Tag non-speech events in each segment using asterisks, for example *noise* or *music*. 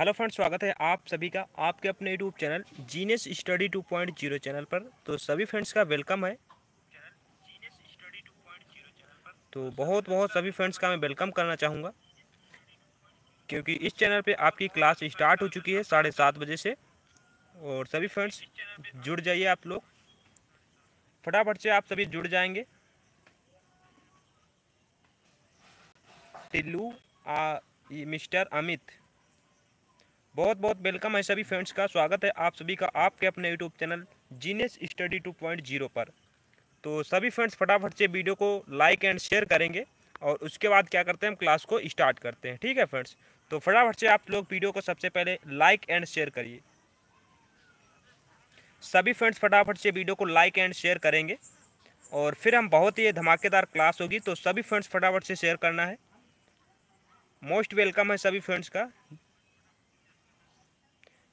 hello friends स्वागत है आप सभी का आपके अपने YouTube channel genius study two point zero channel पर तो सभी फ्रेंड्स का वेलकम है तो बहुत बहुत सभी फ्रेंड्स का मैं वेलकम करना चाहूँगा क्योंकि इस चैनल पे आपकी क्लास स्टार्ट हो चुकी है साढ़े सात बजे से और सभी फ्रेंड्स जुड़ जाइए आप लोग फटाफट से आप सभी जुड़ जाएंगे टिल्लू मिस्टर अमित बहुत बहुत वेलकम है सभी फ्रेंड्स का स्वागत है आप सभी का आपके अपने YouTube channel genius study two point zero पर तो सभी फ्रेंड्स फटाफट से वीडियो को लाइक एंड शेयर करेंगे और उसके बाद क्या करते हैं हम क्लास को स्टार्ट करते हैं ठीक है फ्रेंड्स तो फटाफट से आप लोग वीडियो को सबसे पहले लाइक एंड शेयर करिए सभी फ्रेंड्स फटाफट से वीडियो को लाइक एंड शेयर करेंगे और फिर हम बहुत ही धमाकेदार क्लास होगी तो सभी फ्रेंड्स फटाफट से शेयर करना है मोस्ट वेलकम है सभी फ्रेंड्स का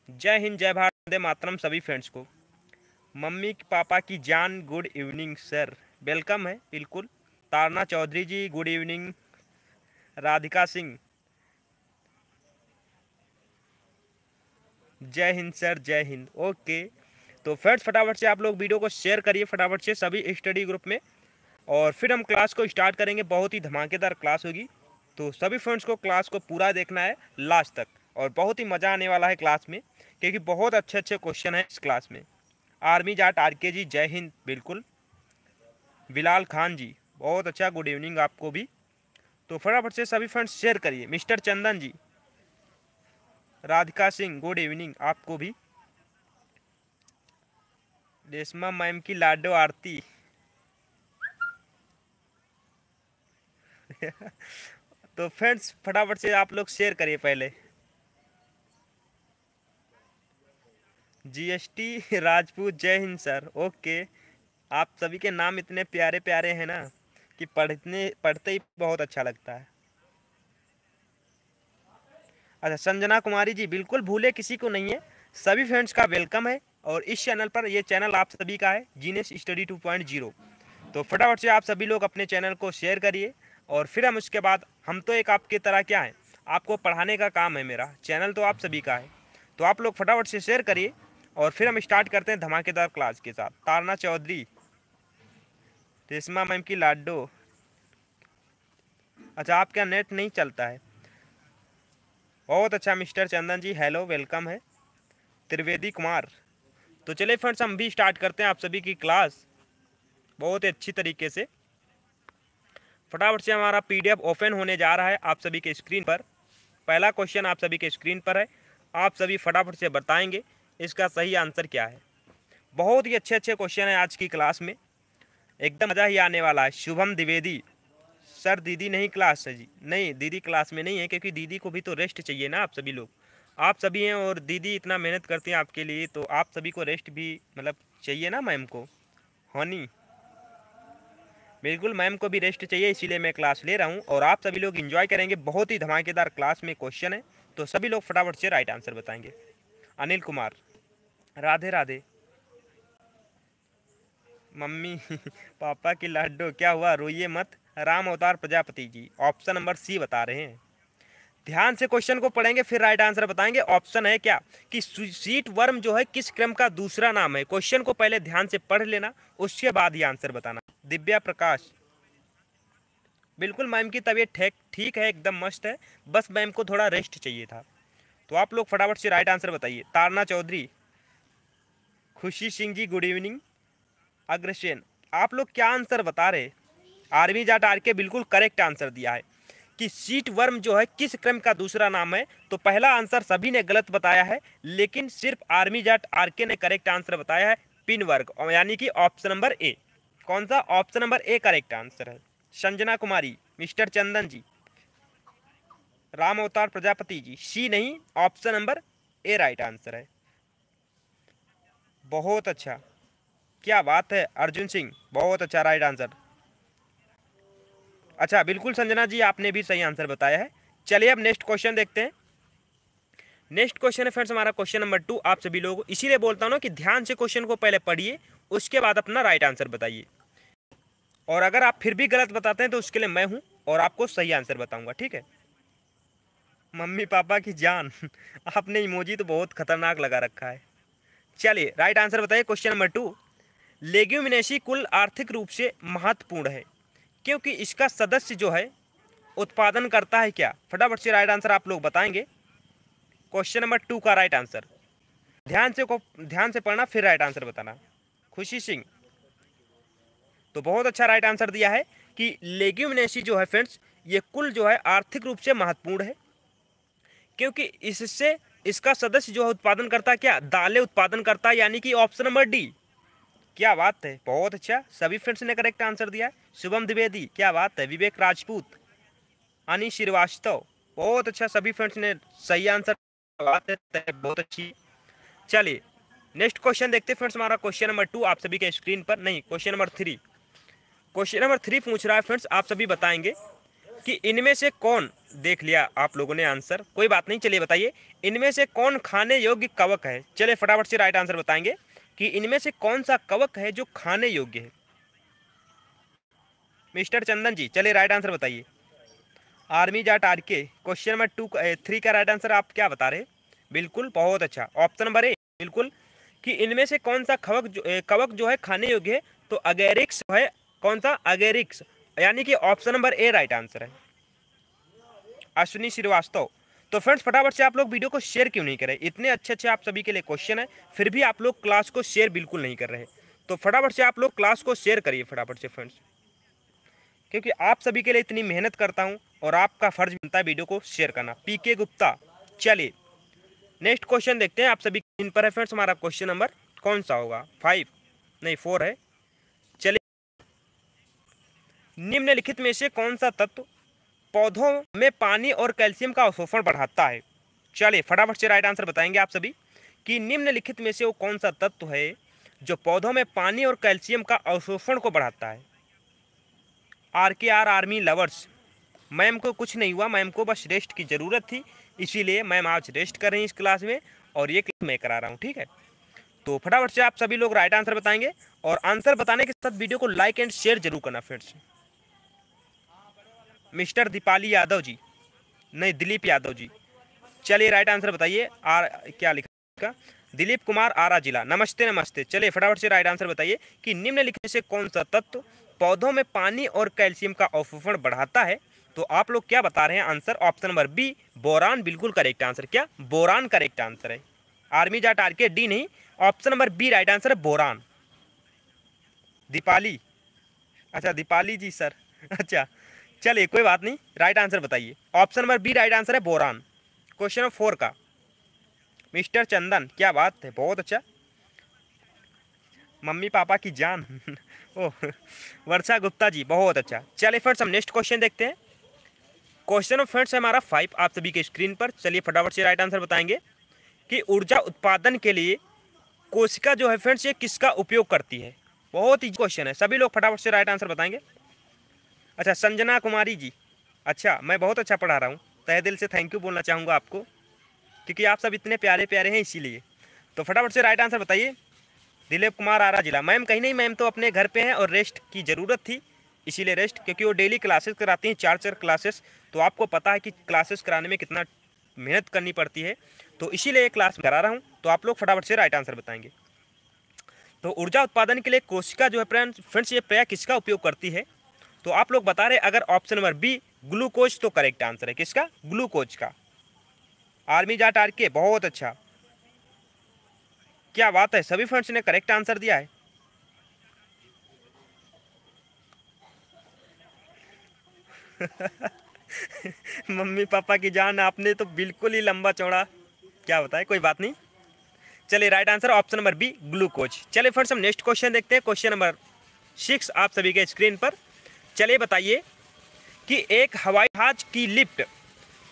जय हिंद जय भारत दे मातरम सभी फ्रेंड्स को मम्मी पापा की जान गुड इवनिंग सर वेलकम है बिल्कुल तारना चौधरी जी गुड इवनिंग राधिका सिंह जय हिंद सर जय हिंद ओके तो फ्रेंड्स फटाफट से आप लोग वीडियो को शेयर करिए फटाफट से सभी स्टडी ग्रुप में और फिर हम क्लास को स्टार्ट करेंगे बहुत ही धमाकेदार क्लास होगी तो सभी फ्रेंड्स को क्लास को पूरा देखना है लास्ट तक और बहुत ही मज़ा आने वाला है क्लास में क्योंकि बहुत अच्छे अच्छे क्वेश्चन हैं इस क्लास में आर्मी जाट आर के जी जय हिंद बिल्कुल बिलाल खान जी बहुत अच्छा गुड इवनिंग आपको भी तो फटाफट से सभी फ्रेंड्स शेयर करिए mister Chandan ji Radhika Singh good evening आपको भी रेशमा मैम की लाडो आरती *laughs* तो फ्रेंड्स फटाफट से आप लोग शेयर करिए पहले जीएसटी राजपूत जय हिंद सर ओके आप सभी के नाम इतने प्यारे प्यारे हैं ना कि पढ़ने पढ़ते ही बहुत अच्छा लगता है अच्छा संजना कुमारी जी बिल्कुल भूले किसी को नहीं है सभी फ्रेंड्स का वेलकम है और इस चैनल पर ये चैनल आप सभी का है genius study two point zero तो फटाफट से आप सभी लोग अपने चैनल को शेयर करिए और फिर हम उसके बाद हम तो एक आपके तरह क्या है आपको पढ़ाने का काम है मेरा चैनल तो आप सभी का है तो आप लोग फटाफट से शेयर करिए और फिर हम स्टार्ट करते हैं धमाकेदार क्लास के साथ तारना चौधरी रेशमा मैम की लाडो अच्छा आपका नेट नहीं चलता है बहुत अच्छा mister Chandan ji hello welcome है त्रिवेदी कुमार तो चलिए फ्रेंड्स हम भी स्टार्ट करते हैं आप सभी की क्लास बहुत ही अच्छी तरीके से फटाफट से हमारा पीडीएफ ओपन होने जा रहा है आप सभी के स्क्रीन पर पहला क्वेश्चन आप सभी के स्क्रीन पर है आप सभी फटाफट से बताएंगे इसका सही आंसर क्या है बहुत ही अच्छे अच्छे क्वेश्चन हैं आज की क्लास में एकदम मज़ा ही आने वाला है शुभम द्विवेदी सर दीदी नहीं क्लास है जी नहीं दीदी क्लास में नहीं है क्योंकि दीदी को भी तो रेस्ट चाहिए ना आप सभी लोग आप सभी हैं और दीदी इतना मेहनत करती हैं आपके लिए तो आप सभी को रेस्ट भी मतलब चाहिए ना मैम को हनी बिल्कुल मैम को भी रेस्ट चाहिए इसीलिए मैं क्लास ले रहा हूँ और आप सभी लोग इन्जॉय करेंगे बहुत ही धमाकेदार क्लास में क्वेश्चन है तो सभी लोग फटाफट से राइट आंसर बताएंगे अनिल कुमार राधे राधे मम्मी *laughs* पापा की लाडो क्या हुआ रोइए मत Ram Avtar Prajapati ji option number C बता रहे हैं ध्यान से क्वेश्चन को पढ़ेंगे फिर राइट आंसर बताएंगे ऑप्शन है क्या कि सीट वर्म जो है किस क्रम का दूसरा नाम है क्वेश्चन को पहले ध्यान से पढ़ लेना उसके बाद ही आंसर बताना दिव्या प्रकाश बिल्कुल मैम की तबीयत ठीक ठीक है एकदम मस्त है बस मैम को थोड़ा रेस्ट चाहिए था तो आप लोग फटाफट से राइट आंसर बताइए तारना चौधरी खुशी सिंह जी गुड इवनिंग अग्रसेन आप लोग क्या आंसर बता रहे आर्मी जाट आर के बिल्कुल करेक्ट आंसर दिया है कि सीट वर्म जो है किस क्रम का दूसरा नाम है तो पहला आंसर सभी ने गलत बताया है लेकिन सिर्फ आर्मी जाट आर के ने करेक्ट आंसर बताया है पिन वर्ग यानी कि ऑप्शन नंबर ए कौन सा option number A correct answer है संजना कुमारी मिस्टर चंदन जी राम अवतार प्रजापति जी सी नहीं option number A right answer है बहुत अच्छा क्या बात है अर्जुन सिंह बहुत अच्छा राइट आंसर अच्छा बिल्कुल संजना जी आपने भी सही आंसर बताया है चलिए अब नेक्स्ट क्वेश्चन देखते हैं नेक्स्ट क्वेश्चन है फ्रेंड्स हमारा क्वेश्चन नंबर टू आप सभी लोगों को इसीलिए बोलता हूँ ना कि ध्यान से क्वेश्चन को पहले पढ़िए उसके बाद अपना राइट आंसर बताइए और अगर आप फिर भी गलत बताते हैं तो उसके लिए मैं हूँ और आपको सही आंसर बताऊँगा ठीक है मम्मी पापा की जान *laughs* आपने इमोजी तो बहुत खतरनाक लगा रखा है चलिए राइट आंसर बताइए क्वेश्चन नंबर टू लेग्यूमिनेशी कुल आर्थिक रूप से महत्वपूर्ण है क्योंकि इसका सदस्य जो है उत्पादन करता है क्या फटाफट से राइट आंसर आप लोग बताएंगे क्वेश्चन नंबर टू का राइट आंसर ध्यान से को ध्यान से पढ़ना फिर राइट आंसर बताना खुशी सिंह तो बहुत अच्छा राइट आंसर दिया है कि लेग्यूमिनेशी जो है फ्रेंड्स ये कुल जो है आर्थिक रूप से महत्वपूर्ण है क्योंकि इससे इसका सदस्य जो है उत्पादन करता है क्या दालें उत्पादन करता है यानी कि ऑप्शन नंबर डी क्या बात है बहुत अच्छा सभी फ्रेंड्स ने करेक्ट आंसर दिया शुभम द्विवेदी क्या बात है विवेक राजपूत अनिल श्रीवास्तव बहुत अच्छा सभी फ्रेंड्स ने सही आंसर बात है बहुत अच्छी चलिए नेक्स्ट क्वेश्चन देखते हैं फ्रेंड्स हमारा क्वेश्चन नंबर टू आप सभी के स्क्रीन पर नहीं question number three question number three पूछ रहा है फ्रेंड्स आप सभी बताएंगे कि इनमें से कौन देख लिया आप लोगों ने आंसर कोई बात नहीं चलिए बताइए इनमें से कौन खाने योग्य कवक है चलिए फटाफट से राइट आंसर बताएंगे कि इनमें से कौन सा कवक है जो खाने योग्य है मिस्टर चंदन जी चलिए राइट आंसर बताइए army Jat are K question number two three का राइट आंसर आप क्या बता रहे बिल्कुल बहुत अच्छा ऑप्शन नंबर ए बिल्कुल कि इनमें से कौन सा कवक जो कवक जो है खाने योग्य है तो अगेरिक्स है कौन सा अगेरिक्स यानी कि option number A right answer है अश्विनी श्रीवास्तव तो फ्रेंड्स फटाफट से आप लोग वीडियो को शेयर क्यों नहीं करें इतने अच्छे अच्छे आप सभी के लिए क्वेश्चन है फिर भी आप लोग क्लास को शेयर बिल्कुल नहीं कर रहे तो फटाफट से आप लोग क्लास को शेयर करिए फटाफट से फ्रेंड्स क्योंकि आप सभी के लिए इतनी मेहनत करता हूँ और आपका फर्ज बनता है वीडियो को शेयर करना पी के गुप्ता चलिए नेक्स्ट क्वेश्चन देखते हैं आप सभी इन पर है फ्रेंड्स हमारा क्वेश्चन नंबर कौन सा होगा फाइव नहीं फोर है निम्नलिखित में से कौन सा तत्व पौधों में पानी और कैल्शियम का अवशोषण बढ़ाता है चलिए फटाफट से राइट आंसर बताएंगे आप सभी कि निम्नलिखित में से वो कौन सा तत्व है जो पौधों में पानी और कैल्शियम का अवशोषण को बढ़ाता है आर के आर आर्मी लवर्स मैम को कुछ नहीं हुआ मैम को बस रेस्ट की ज़रूरत थी इसीलिए मैम आज रेस्ट कर रही हैं इस क्लास में और ये क्लास मैं करा रहा हूँ ठीक है तो फटाफट से आप सभी लोग राइट आंसर बताएंगे और आंसर बताने के साथ वीडियो को लाइक एंड शेयर जरूर करना फ्रेंड्स मिस्टर दीपाली यादव जी नहीं दिलीप यादव जी चलिए राइट आंसर बताइए आर क्या लिखा दिलीप कुमार आरा जिला नमस्ते नमस्ते चलिए फटाफट से राइट आंसर बताइए कि निम्न लिखे से कौन सा तत्व पौधों में पानी और कैल्शियम का अवशोषण बढ़ाता है तो आप लोग क्या बता रहे हैं answer option number B boron बिल्कुल करेक्ट आंसर क्या बोरान करेक्ट आंसर है आर्मी जाट आर के डी नहीं option number B right answer है बोरान दीपाली अच्छा दीपाली जी सर *laughs* अच्छा चलिए कोई बात नहीं राइट आंसर बताइए option number B right answer है बोरान क्वेश्चन नंबर फोर का मिस्टर चंदन क्या बात है बहुत अच्छा मम्मी पापा की जान *laughs* ओह वर्षा गुप्ता जी बहुत अच्छा चलिए फ्रेंड्स हम नेक्स्ट क्वेश्चन देखते हैं क्वेश्चन ऑफ फ्रेंड्स है हमारा फाइव आप सभी के स्क्रीन पर चलिए फटाफट से राइट आंसर बताएंगे कि ऊर्जा उत्पादन के लिए कोशिका जो है फ्रेंड्स ये किसका उपयोग करती है बहुत ही क्वेश्चन है सभी लोग फटाफट से राइट आंसर बताएंगे अच्छा संजना कुमारी जी अच्छा मैं बहुत अच्छा पढ़ा रहा हूँ तय दिल से थैंक यू बोलना चाहूँगा आपको क्योंकि आप सब इतने प्यारे प्यारे हैं इसीलिए तो फटाफट से राइट आंसर बताइए दिलीप कुमार आरा जिला मैम कहीं नहीं मैम तो अपने घर पे हैं और रेस्ट की ज़रूरत थी इसीलिए रेस्ट क्योंकि वो डेली क्लासेस कराती हैं चार चार क्लासेस तो आपको पता है कि क्लासेस कराने में कितना मेहनत करनी पड़ती है तो इसीलिए ये क्लास करा रहा हूँ तो आप लोग फटाफट से राइट आंसर बताएंगे तो ऊर्जा उत्पादन के लिए कोशिका जो है फ्रेंड्स ये प्रया किसका उपयोग करती है तो आप लोग बता रहे अगर ऑप्शन नंबर बी ग्लूकोज तो करेक्ट आंसर है किसका ग्लूकोज का आर्मी जाट आर के बहुत अच्छा क्या बात है सभी फ्रेंड्स ने करेक्ट आंसर दिया है *laughs* मम्मी पापा की जान आपने तो बिल्कुल ही लंबा चौड़ा क्या बताए कोई बात नहीं चलिए right answer option number B glucose चलिए फ्रेंड्स हम नेक्स्ट क्वेश्चन देखते हैं क्वेश्चन नंबर सिक्स आप सभी के स्क्रीन पर चलिए बताइए कि एक हवाई जहाज की लिफ्ट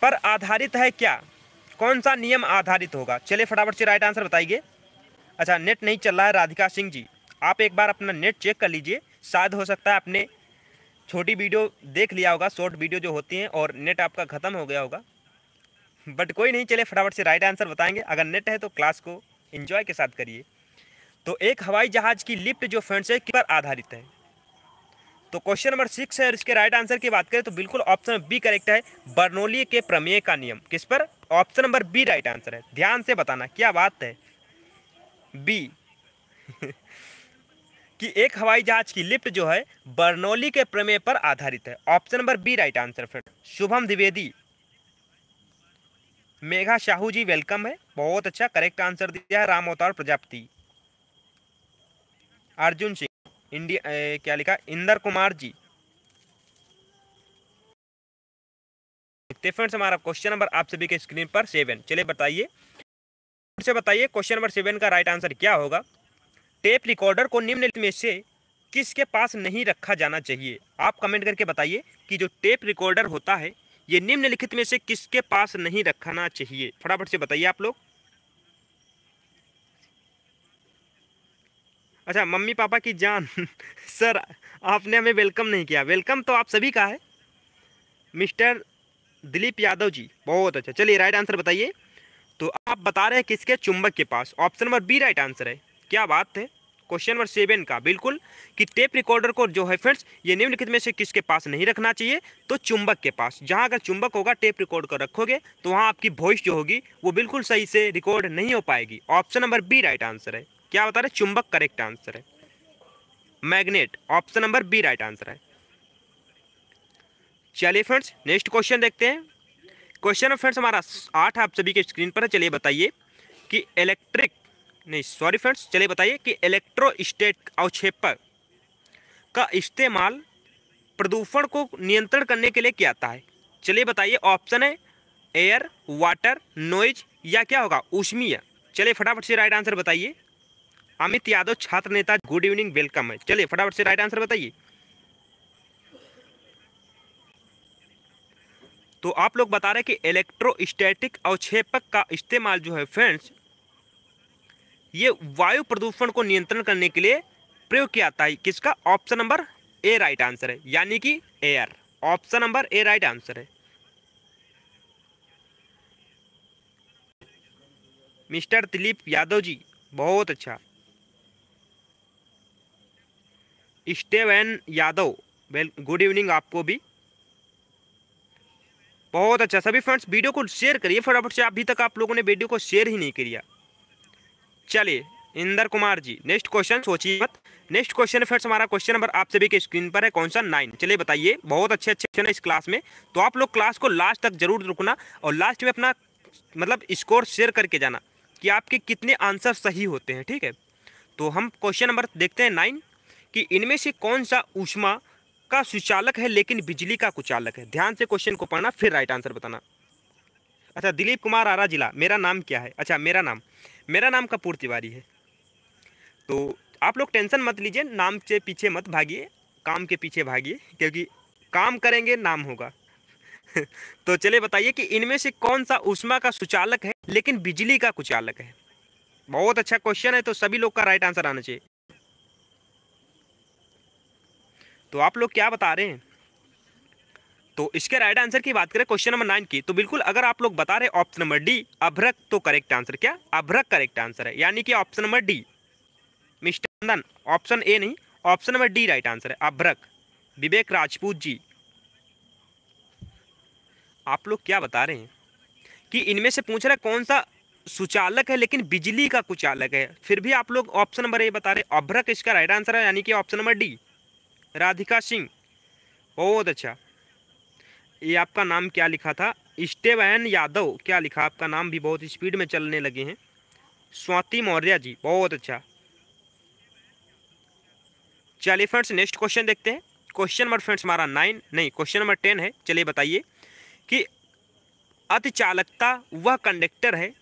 पर आधारित है क्या कौन सा नियम आधारित होगा चलिए फटाफट से राइट आंसर बताइए अच्छा नेट नहीं चल रहा है राधिका सिंह जी आप एक बार अपना नेट चेक कर लीजिए शायद हो सकता है आपने छोटी वीडियो देख लिया होगा शॉर्ट वीडियो जो होती हैं और नेट आपका ख़त्म हो गया होगा बट कोई नहीं चले फटाफट से राइट आंसर बताएंगे अगर नेट है तो क्लास को इन्जॉय के साथ करिए तो एक हवाई जहाज़ की लिफ्ट जो फ्रेंड्स है किस पर आधारित है तो क्वेश्चन नंबर सिक्स है और इसके राइट आंसर की बात करें तो बिल्कुल ऑप्शन बी करेक्ट है बर्नोली के प्रमेय का नियम किस पर option number B right answer है ध्यान से बताना क्या बात है बी *laughs* कि एक हवाई जहाज की लिफ्ट जो है बर्नौली के प्रमेय पर आधारित है option number B right answer friend Shubham Dwivedi Megha Sahu ji welcome है बहुत अच्छा करेक्ट आंसर दिया है राम अवतार प्रजापति अर्जुन सिंह इंडिया क्या लिखा इंदर कुमार जी फ्रेंड्स हमारा क्वेश्चन नंबर आप सभी के स्क्रीन पर सेवन चलिए बताइए फिर से बताइए क्वेश्चन नंबर सेवन का राइट आंसर क्या होगा टेप रिकॉर्डर को निम्न में से किसके पास नहीं रखा जाना चाहिए आप कमेंट करके बताइए कि जो टेप रिकॉर्डर होता है ये निम्नलिखित में से किसके पास नहीं रखना चाहिए फटाफट से बताइए आप लोग अच्छा मम्मी पापा की जान *laughs* सर आपने हमें वेलकम नहीं किया वेलकम तो आप सभी का है मिस्टर दिलीप यादव जी बहुत अच्छा चलिए राइट आंसर बताइए तो आप बता रहे हैं किसके चुंबक के पास option number B right answer है क्या बात है क्वेश्चन नंबर सेवन का बिल्कुल कि टेप रिकॉर्डर को जो है फ्रेंड्स ये निम्नलिखित में से किसके पास नहीं रखना चाहिए तो चुंबक के पास जहाँ अगर चुंबक होगा टेप रिकॉर्ड कर रखोगे तो वहाँ आपकी वॉइस जो होगी वो बिल्कुल सही से रिकॉर्ड नहीं हो पाएगी option number B right answer है क्या बता रहे चुंबक करेक्ट आंसर है magnet option number B right answer है चलिए फ्रेंड्स नेक्स्ट क्वेश्चन देखते हैं क्वेश्चन फ्रेंड्स हमारा आठ आप सभी के स्क्रीन पर है चलिए बताइए कि इलेक्ट्रिक नहीं सॉरी फ्रेंड्स चलिए बताइए कि इलेक्ट्रो स्टेट अवक्षेपक का इस्तेमाल प्रदूषण को नियंत्रण करने के लिए किया जाता है चलिए बताइए ऑप्शन है एयर वाटर नोइज या क्या होगा उष्मीय चलिए फटाफट से राइट आंसर बताइए अमित यादव छात्र नेता गुड इवनिंग वेलकम है चलिए फटाफट से राइट आंसर बताइए तो आप लोग बता रहे हैं कि इलेक्ट्रोस्टैटिक अवक्षेपक का इस्तेमाल जो है फ्रेंड्स ये वायु प्रदूषण को नियंत्रण करने के लिए प्रयोग किया जाता है किसका option number A right answer है यानी कि air option number A right answer है मिस्टर दिलीप यादव जी बहुत अच्छा Steven Yadav well good evening आपको भी बहुत अच्छा सभी फ्रेंड्स वीडियो को शेयर करिए फटाफट से अभी तक आप लोगों ने वीडियो को शेयर ही नहीं किया चलिए इंदर कुमार जी नेक्स्ट क्वेश्चन सोचिए मत नेक्स्ट क्वेश्चन फ्रेंड्स हमारा क्वेश्चन नंबर आप सभी के स्क्रीन पर है कौन सा नाइन चलिए बताइए बहुत अच्छे अच्छे क्वेश्चन है इस क्लास में तो आप लोग क्लास को लास्ट तक जरूर रुकना और लास्ट में अपना मतलब स्कोर शेयर करके जाना कि आपके कितने आंसर सही होते हैं ठीक है तो हम क्वेश्चन नंबर देखते हैं नाइन कि इनमें से कौन सा ऊष्मा का सुचालक है लेकिन बिजली का कुचालक है ध्यान से क्वेश्चन को पढ़ना फिर राइट आंसर बताना अच्छा दिलीप कुमार आरा जिला मेरा नाम क्या है अच्छा मेरा नाम मेरा नाम कपूर तिवारी है तो आप लोग टेंशन मत लीजिए नाम से पीछे मत भागिए काम के पीछे भागिए क्योंकि काम करेंगे नाम होगा *laughs* तो चले बताइए कि इनमें से कौन सा ऊष्मा का सुचालक है लेकिन बिजली का कुचालक है बहुत अच्छा क्वेश्चन है तो सभी लोग का राइट आंसर आना चाहिए तो आप लोग क्या बता रहे हैं तो इसके राइट आंसर की बात करें क्वेश्चन नंबर नाइन की तो बिल्कुल अगर आप लोग बता रहे ऑप्शन नंबर डी अभ्रक तो करेक्ट आंसर क्या अभ्रक करेक्ट आंसर है यानी कि option number D mister Nandan option A नहीं option number D right answer है अभ्रक विवेक राजपूत जी आप लोग क्या बता रहे हैं कि इनमें से पूछ रहे कौन सा सुचालक है लेकिन बिजली का कुचालक है फिर भी आप लोग ऑप्शन नंबर ए बता रहे अभ्रक इसका राइट आंसर है यानी कि option number D Radhika Singh बहुत अच्छा ये आपका नाम क्या लिखा था स्टेवैन यादव क्या लिखा आपका नाम भी बहुत स्पीड में चलने लगे हैं स्वाति मौर्य जी बहुत अच्छा चलिए फ्रेंड्स नेक्स्ट क्वेश्चन देखते हैं क्वेश्चन नंबर फ्रेंड्स हमारा नाइन नहीं क्वेश्चन नंबर टेन है चलिए बताइए कि अति चालकता वह कंडक्टर है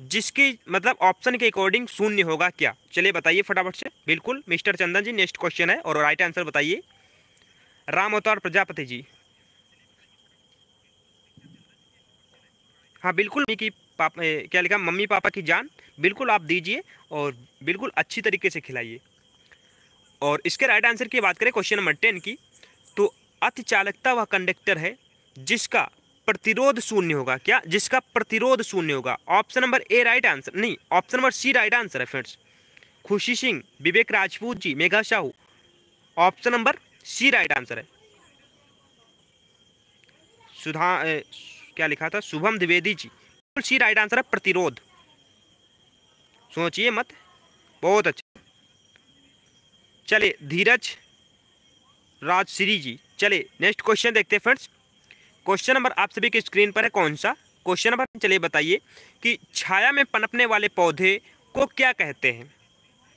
जिसकी मतलब ऑप्शन के अकॉर्डिंग शून्य होगा क्या चलिए बताइए फटाफट से बिल्कुल mister Chandan ji next question है और राइट आंसर बताइए राम अवतार प्रजापति जी हाँ बिल्कुल की पापा क्या लिखा मम्मी पापा की जान बिल्कुल आप दीजिए और बिल्कुल अच्छी तरीके से खिलाइए और इसके राइट आंसर की बात करें क्वेश्चन नंबर टेन की तो अति चालकता वह कंडक्टर है जिसका प्रतिरोध शून्य होगा क्या जिसका प्रतिरोध शून्य होगा option number A right answer नहीं option number C right answer है friends Khushi Singh Vivek Rajput ji Megha Shahu option number C right answer है सुधा ए, क्या लिखा था शुभम द्विवेदी जी बिल्कुल सी राइट आंसर है प्रतिरोध सोचिए मत बहुत अच्छा चले धीरज राजश्री जी चले नेक्स्ट क्वेश्चन देखते हैं फ्रेंड्स क्वेश्चन नंबर आप सभी के स्क्रीन पर है कौन सा क्वेश्चन नंबर चलिए बताइए कि छाया में पनपने वाले पौधे को क्या कहते हैं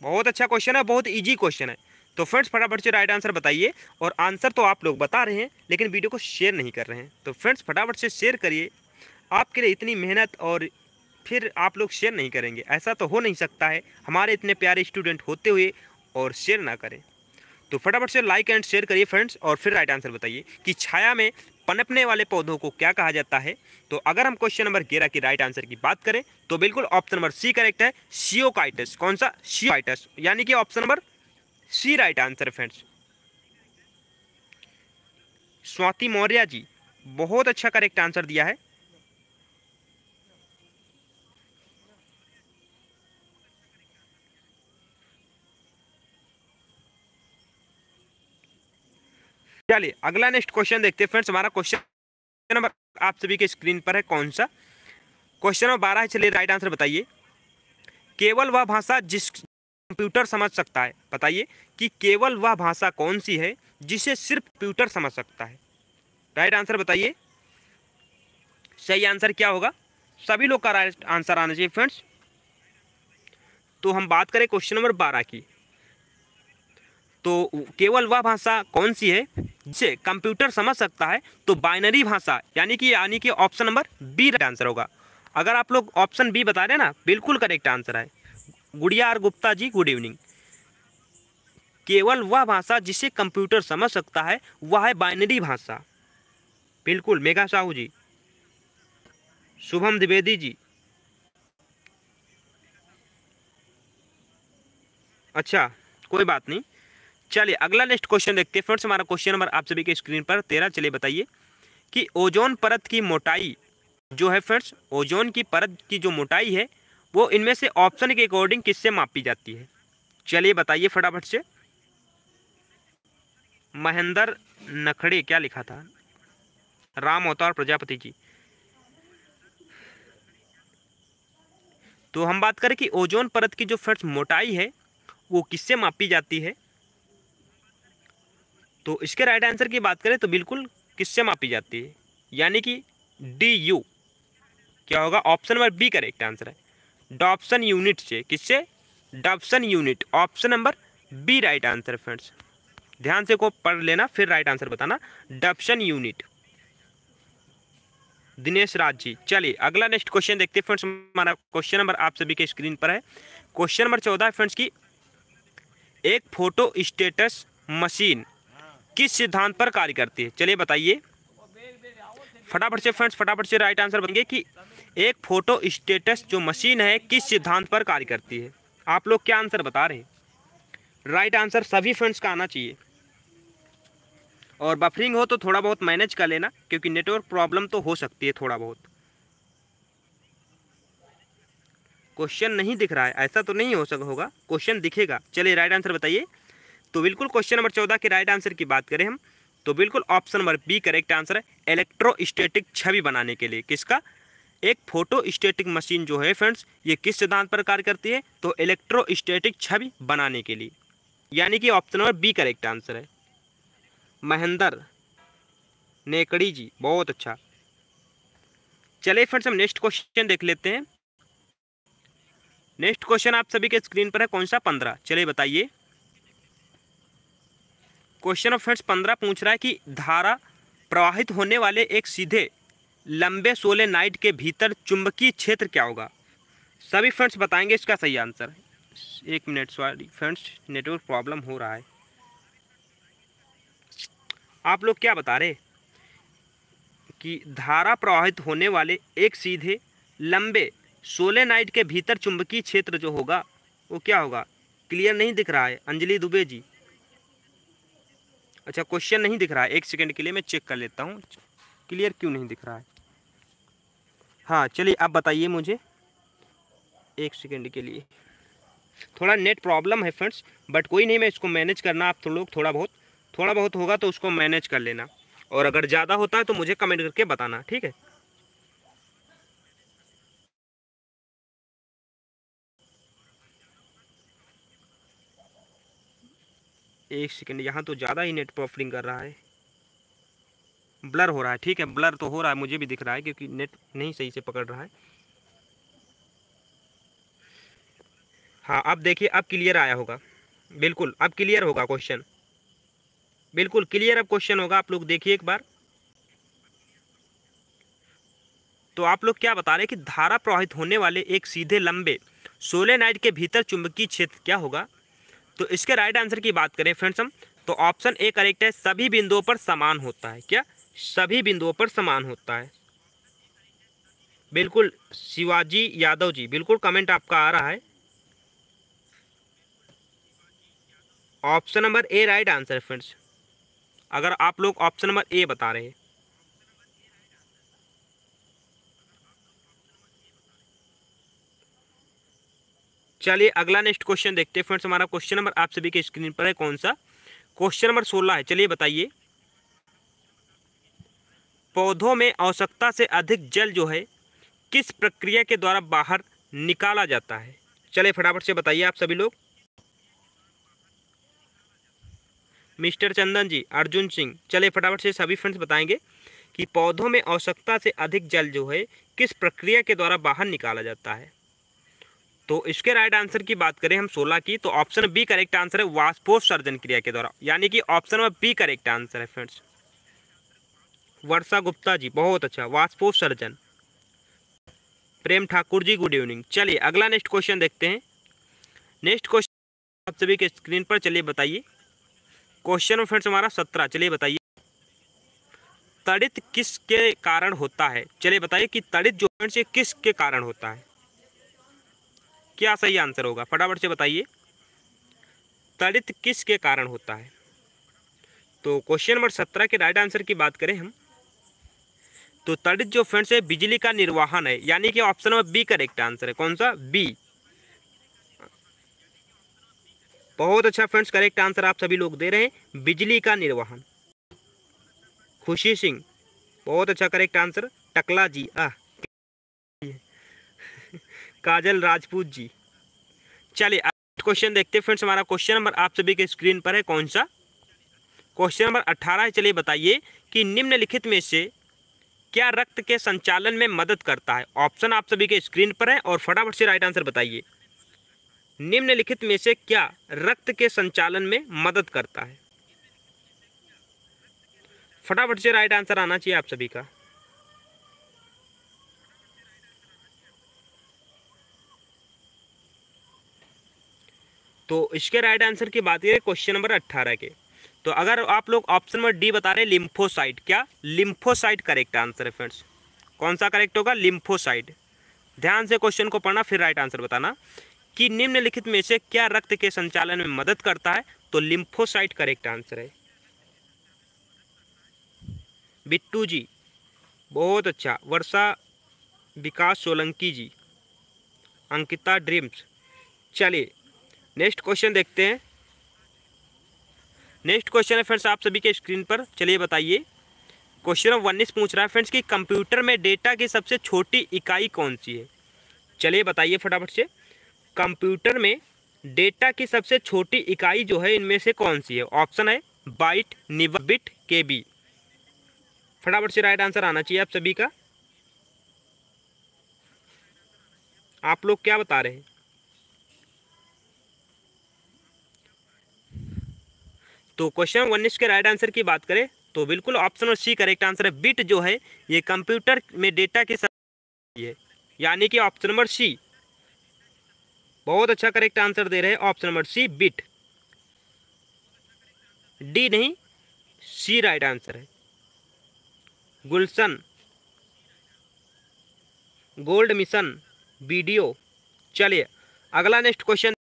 बहुत अच्छा क्वेश्चन है बहुत ईजी क्वेश्चन है तो फ्रेंड्स फटाफट से राइट आंसर बताइए और आंसर तो आप लोग बता रहे हैं लेकिन वीडियो को शेयर नहीं कर रहे हैं तो फ्रेंड्स फटाफट से शेयर करिए आपके लिए इतनी मेहनत और फिर आप लोग शेयर नहीं करेंगे ऐसा तो हो नहीं सकता है हमारे इतने प्यारे स्टूडेंट होते हुए और शेयर ना करें तो फटाफट से लाइक एंड शेयर करिए फ्रेंड्स और फिर राइट आंसर बताइए कि छाया में पनपने वाले पौधों को क्या कहा जाता है तो अगर हम क्वेश्चन नंबर ग्यारह की राइट आंसर की बात करें तो बिल्कुल ऑप्शन नंबर सी करेक्ट है सियोकाइटस कौन सा सियोकाइटस यानी कि option number C right answer friends Swati Maurya ji बहुत अच्छा करेक्ट आंसर दिया है चलिए अगला नेक्स्ट क्वेश्चन देखते हैं फ्रेंड्स हमारा क्वेश्चन नंबर आप सभी के स्क्रीन पर है कौन सा क्वेश्चन नंबर बारह है चलिए राइट आंसर बताइए केवल वह भाषा जिस कंप्यूटर समझ सकता है बताइए कि केवल वह भाषा कौन सी है जिसे सिर्फ कंप्यूटर समझ सकता है राइट आंसर बताइए सही आंसर क्या होगा सभी लोग का राइट आंसर आना चाहिए फ्रेंड्स तो हम बात करें क्वेश्चन नंबर बारह की तो केवल वह भाषा कौन सी है जिसे कंप्यूटर समझ सकता है तो बाइनरी भाषा यानी कि यानी कि ऑप्शन नंबर बी आंसर होगा अगर आप लोग ऑप्शन बी बता रहे ना बिल्कुल करेक्ट आंसर है गुड़िया गुप्ता जी गुड इवनिंग केवल वह भाषा जिसे कंप्यूटर समझ सकता है वह है बाइनरी भाषा बिल्कुल मेघा साहू जी शुभम द्विवेदी जी अच्छा कोई बात नहीं चलिए अगला नेक्स्ट क्वेश्चन देखते हैं फ्रेंड्स हमारा क्वेश्चन नंबर आप सभी के स्क्रीन पर तेरह चलिए बताइए कि ओजोन परत की मोटाई जो है फ्रेंड्स ओजोन की परत की जो मोटाई है वो इनमें से ऑप्शन के अकॉर्डिंग किससे मापी जाती है चलिए बताइए फटाफट से महेंद्र नखड़े क्या लिखा था राम अवतार प्रजापति जी तो हम बात करें कि ओजोन परत की जो फ्रेंड्स मोटाई है वो किससे मापी जाती है तो इसके राइट आंसर की बात करें तो बिल्कुल किससे मापी जाती है यानी कि डी यू क्या होगा option number B correct answer है डॉप्सन यूनिट से किससे Dobson unit option number B right answer friends ध्यान से को पढ़ लेना फिर राइट आंसर बताना डॉप्सन यूनिट दिनेश राज जी चलिए अगला नेक्स्ट क्वेश्चन देखते हैं फ्रेंड्स हमारा क्वेश्चन नंबर आप सभी के स्क्रीन पर है क्वेश्चन नंबर चौदह है फ्रेंड्स की एक फोटो स्टेटस मशीन किस सिद्धांत पर कार्य करती है चलिए बताइए फटाफट से फ्रेंड्स फटाफट से राइट आंसर बनेंगे कि एक फोटो स्टेटस जो मशीन है किस सिद्धांत पर कार्य करती है आप लोग क्या आंसर बता रहे हैं राइट आंसर सभी फ्रेंड्स का आना चाहिए और बफरिंग हो तो थोड़ा बहुत मैनेज कर लेना क्योंकि नेटवर्क प्रॉब्लम तो हो सकती है थोड़ा बहुत क्वेश्चन नहीं दिख रहा है ऐसा तो नहीं हो सक होगा क्वेश्चन दिखेगा चलिए राइट आंसर बताइए तो बिल्कुल क्वेश्चन नंबर चौदह के राइट आंसर की बात करें हम तो बिल्कुल option number B correct answer है इलेक्ट्रोस्टैटिक छवि बनाने के लिए किसका एक स्टेटिक मशीन जो है फ्रेंड्स ये किस सिद्धांत पर कार्य करती है तो इलेक्ट्रोस्टैटिक छवि बनाने के लिए यानी कि option number B correct answer है महेंद्र नेकड़ी जी बहुत अच्छा चले फ्रेंड्स हम नेक्स्ट क्वेश्चन देख लेते हैं नेक्स्ट क्वेश्चन आप सभी के स्क्रीन पर है कौन सा पंद्रह चलिए बताइए क्वेश्चन ऑफ फ्रेंड्स पंद्रह पूछ रहा है कि धारा प्रवाहित होने वाले एक सीधे लंबे सोले नाइट के भीतर चुंबकीय क्षेत्र क्या होगा सभी फ्रेंड्स बताएंगे इसका सही आंसर एक minute sorry friends network problem हो रहा है आप लोग क्या बता रहे कि धारा प्रवाहित होने वाले एक सीधे लंबे सोले नाइट के भीतर चुंबकीय क्षेत्र जो होगा वो क्या होगा क्लियर नहीं दिख रहा है अंजलि दुबे जी अच्छा क्वेश्चन नहीं दिख रहा है एक सेकेंड के लिए मैं चेक कर लेता हूँ क्लियर क्यों नहीं दिख रहा है हाँ चलिए आप बताइए मुझे एक सेकेंड के लिए थोड़ा नेट प्रॉब्लम है फ्रेंड्स बट कोई नहीं मैं इसको मैनेज करना आप थोड़ा लोग थोड़ा बहुत थोड़ा बहुत होगा तो उसको मैनेज कर लेना और अगर ज़्यादा होता है तो मुझे कमेंट करके बताना ठीक है एक सेकेंड यहाँ तो ज़्यादा ही नेट बफरिंग कर रहा है ब्लर हो रहा है ठीक है ब्लर तो हो रहा है मुझे भी दिख रहा है क्योंकि नेट नहीं सही से पकड़ रहा है हाँ अब देखिए अब क्लियर आया होगा बिल्कुल अब क्लियर होगा क्वेश्चन बिल्कुल क्लियर अब क्वेश्चन होगा आप लोग देखिए एक बार तो आप लोग क्या बता रहे हैं कि धारा प्रवाहित होने वाले एक सीधे लंबे सोलेनाइड के भीतर चुंबकीय क्षेत्र क्या होगा तो इसके राइट आंसर की बात करें फ्रेंड्स हम तो ऑप्शन ए करेक्ट है सभी बिंदुओं पर समान होता है क्या सभी बिंदुओं पर समान होता है बिल्कुल शिवाजी यादव जी बिल्कुल कमेंट आपका आ रहा है option number A right answer है फ्रेंड्स अगर आप लोग ऑप्शन नंबर ए बता रहे हैं चलिए अगला नेक्स्ट क्वेश्चन देखते हैं फ्रेंड्स हमारा क्वेश्चन नंबर आप सभी के स्क्रीन पर है कौन सा क्वेश्चन नंबर सोलह है चलिए बताइए पौधों में आवश्यकता से अधिक जल जो है किस प्रक्रिया के द्वारा बाहर निकाला जाता है चलिए फटाफट से बताइए आप सभी लोग मिस्टर चंदन जी अर्जुन सिंह चलिए फटाफट से सभी फ्रेंड्स बताएंगे कि पौधों में आवश्यकता से अधिक जल जो है किस प्रक्रिया के द्वारा बाहर निकाला जाता है तो इसके राइट आंसर की बात करें हम 16 की तो ऑप्शन बी करेक्ट आंसर है सर्जन क्रिया के द्वारा यानी कि ऑप्शन में बी करेक्ट आंसर है फ्रेंड्स वर्षा गुप्ता जी बहुत अच्छा सर्जन प्रेम ठाकुर जी गुड इवनिंग चलिए अगला नेक्स्ट क्वेश्चन देखते हैं नेक्स्ट क्वेश्चन आप सभी के स्क्रीन पर चलिए बताइए क्वेश्चन फ्रेंड्स हमारा सत्रह चलिए बताइए तड़ित किसके कारण होता है चलिए बताइए कि तड़ित जो फ्रेंड्स ये किसके कारण होता है क्या सही आंसर होगा फटाफट से बताइए तड़ित किस के कारण होता है तो क्वेश्चन नंबर सत्रह के राइट आंसर की बात करें हम तो तड़ित जो फ्रेंड्स है बिजली का निर्वाहन है यानी कि option number B correct answer है कौन सा बी बहुत अच्छा फ्रेंड्स करेक्ट आंसर आप सभी लोग दे रहे हैं बिजली का निर्वाहन खुशी सिंह बहुत अच्छा करेक्ट आंसर टकला जी आ काजल राजपूत जी चलिए क्वेश्चन देखते हैं फ्रेंड्स हमारा क्वेश्चन नंबर आप सभी के स्क्रीन पर है कौन सा क्वेश्चन नंबर अट्ठारह है चलिए बताइए कि निम्नलिखित में से क्या रक्त के संचालन में मदद करता है ऑप्शन आप सभी के स्क्रीन पर है और फटाफट से राइट आंसर बताइए निम्नलिखित में से क्या रक्त के संचालन में मदद करता है फटाफट से राइट आंसर आना चाहिए आप सभी का तो इसके राइट आंसर की बात करें क्वेश्चन नंबर अट्ठारह के तो अगर आप लोग ऑप्शन नंबर डी बता रहे लिम्फोसाइट क्या लिम्फोसाइट करेक्ट आंसर है फ्रेंड्स कौन सा करेक्ट होगा लिम्फोसाइट ध्यान से क्वेश्चन को पढ़ना फिर राइट आंसर बताना कि निम्नलिखित में से क्या रक्त के संचालन में मदद करता है तो लिम्फोसाइट करेक्ट आंसर है बिट्टू जी बहुत अच्छा वर्षा विकास सोलंकी जी अंकिता ड्रीम्स चलिए नेक्स्ट क्वेश्चन देखते हैं नेक्स्ट क्वेश्चन है फ्रेंड्स आप सभी के स्क्रीन पर चलिए बताइए क्वेश्चन नंबर उन्नीस पूछ रहा है फ्रेंड्स कि कंप्यूटर में डेटा की सबसे छोटी इकाई कौन सी है चलिए बताइए फटाफट से कंप्यूटर में डेटा की सबसे छोटी इकाई जो है इनमें से कौन सी है ऑप्शन है बाइट निवा बिट के बी फटाफट से राइट आंसर आना चाहिए आप सभी का आप लोग क्या बता रहे हैं तो क्वेश्चन उन्नीस के राइट आंसर की बात करें तो बिल्कुल ऑप्शन और सी करेक्ट आंसर है बिट जो है ये कंप्यूटर में डेटा के साथ यानी कि ऑप्शन नंबर सी बहुत अच्छा करेक्ट आंसर दे रहे हैं option number C bit D नहीं सी राइट आंसर है गुलशन गोल्ड मिशन वीडियो चलिए अगला नेक्स्ट क्वेश्चन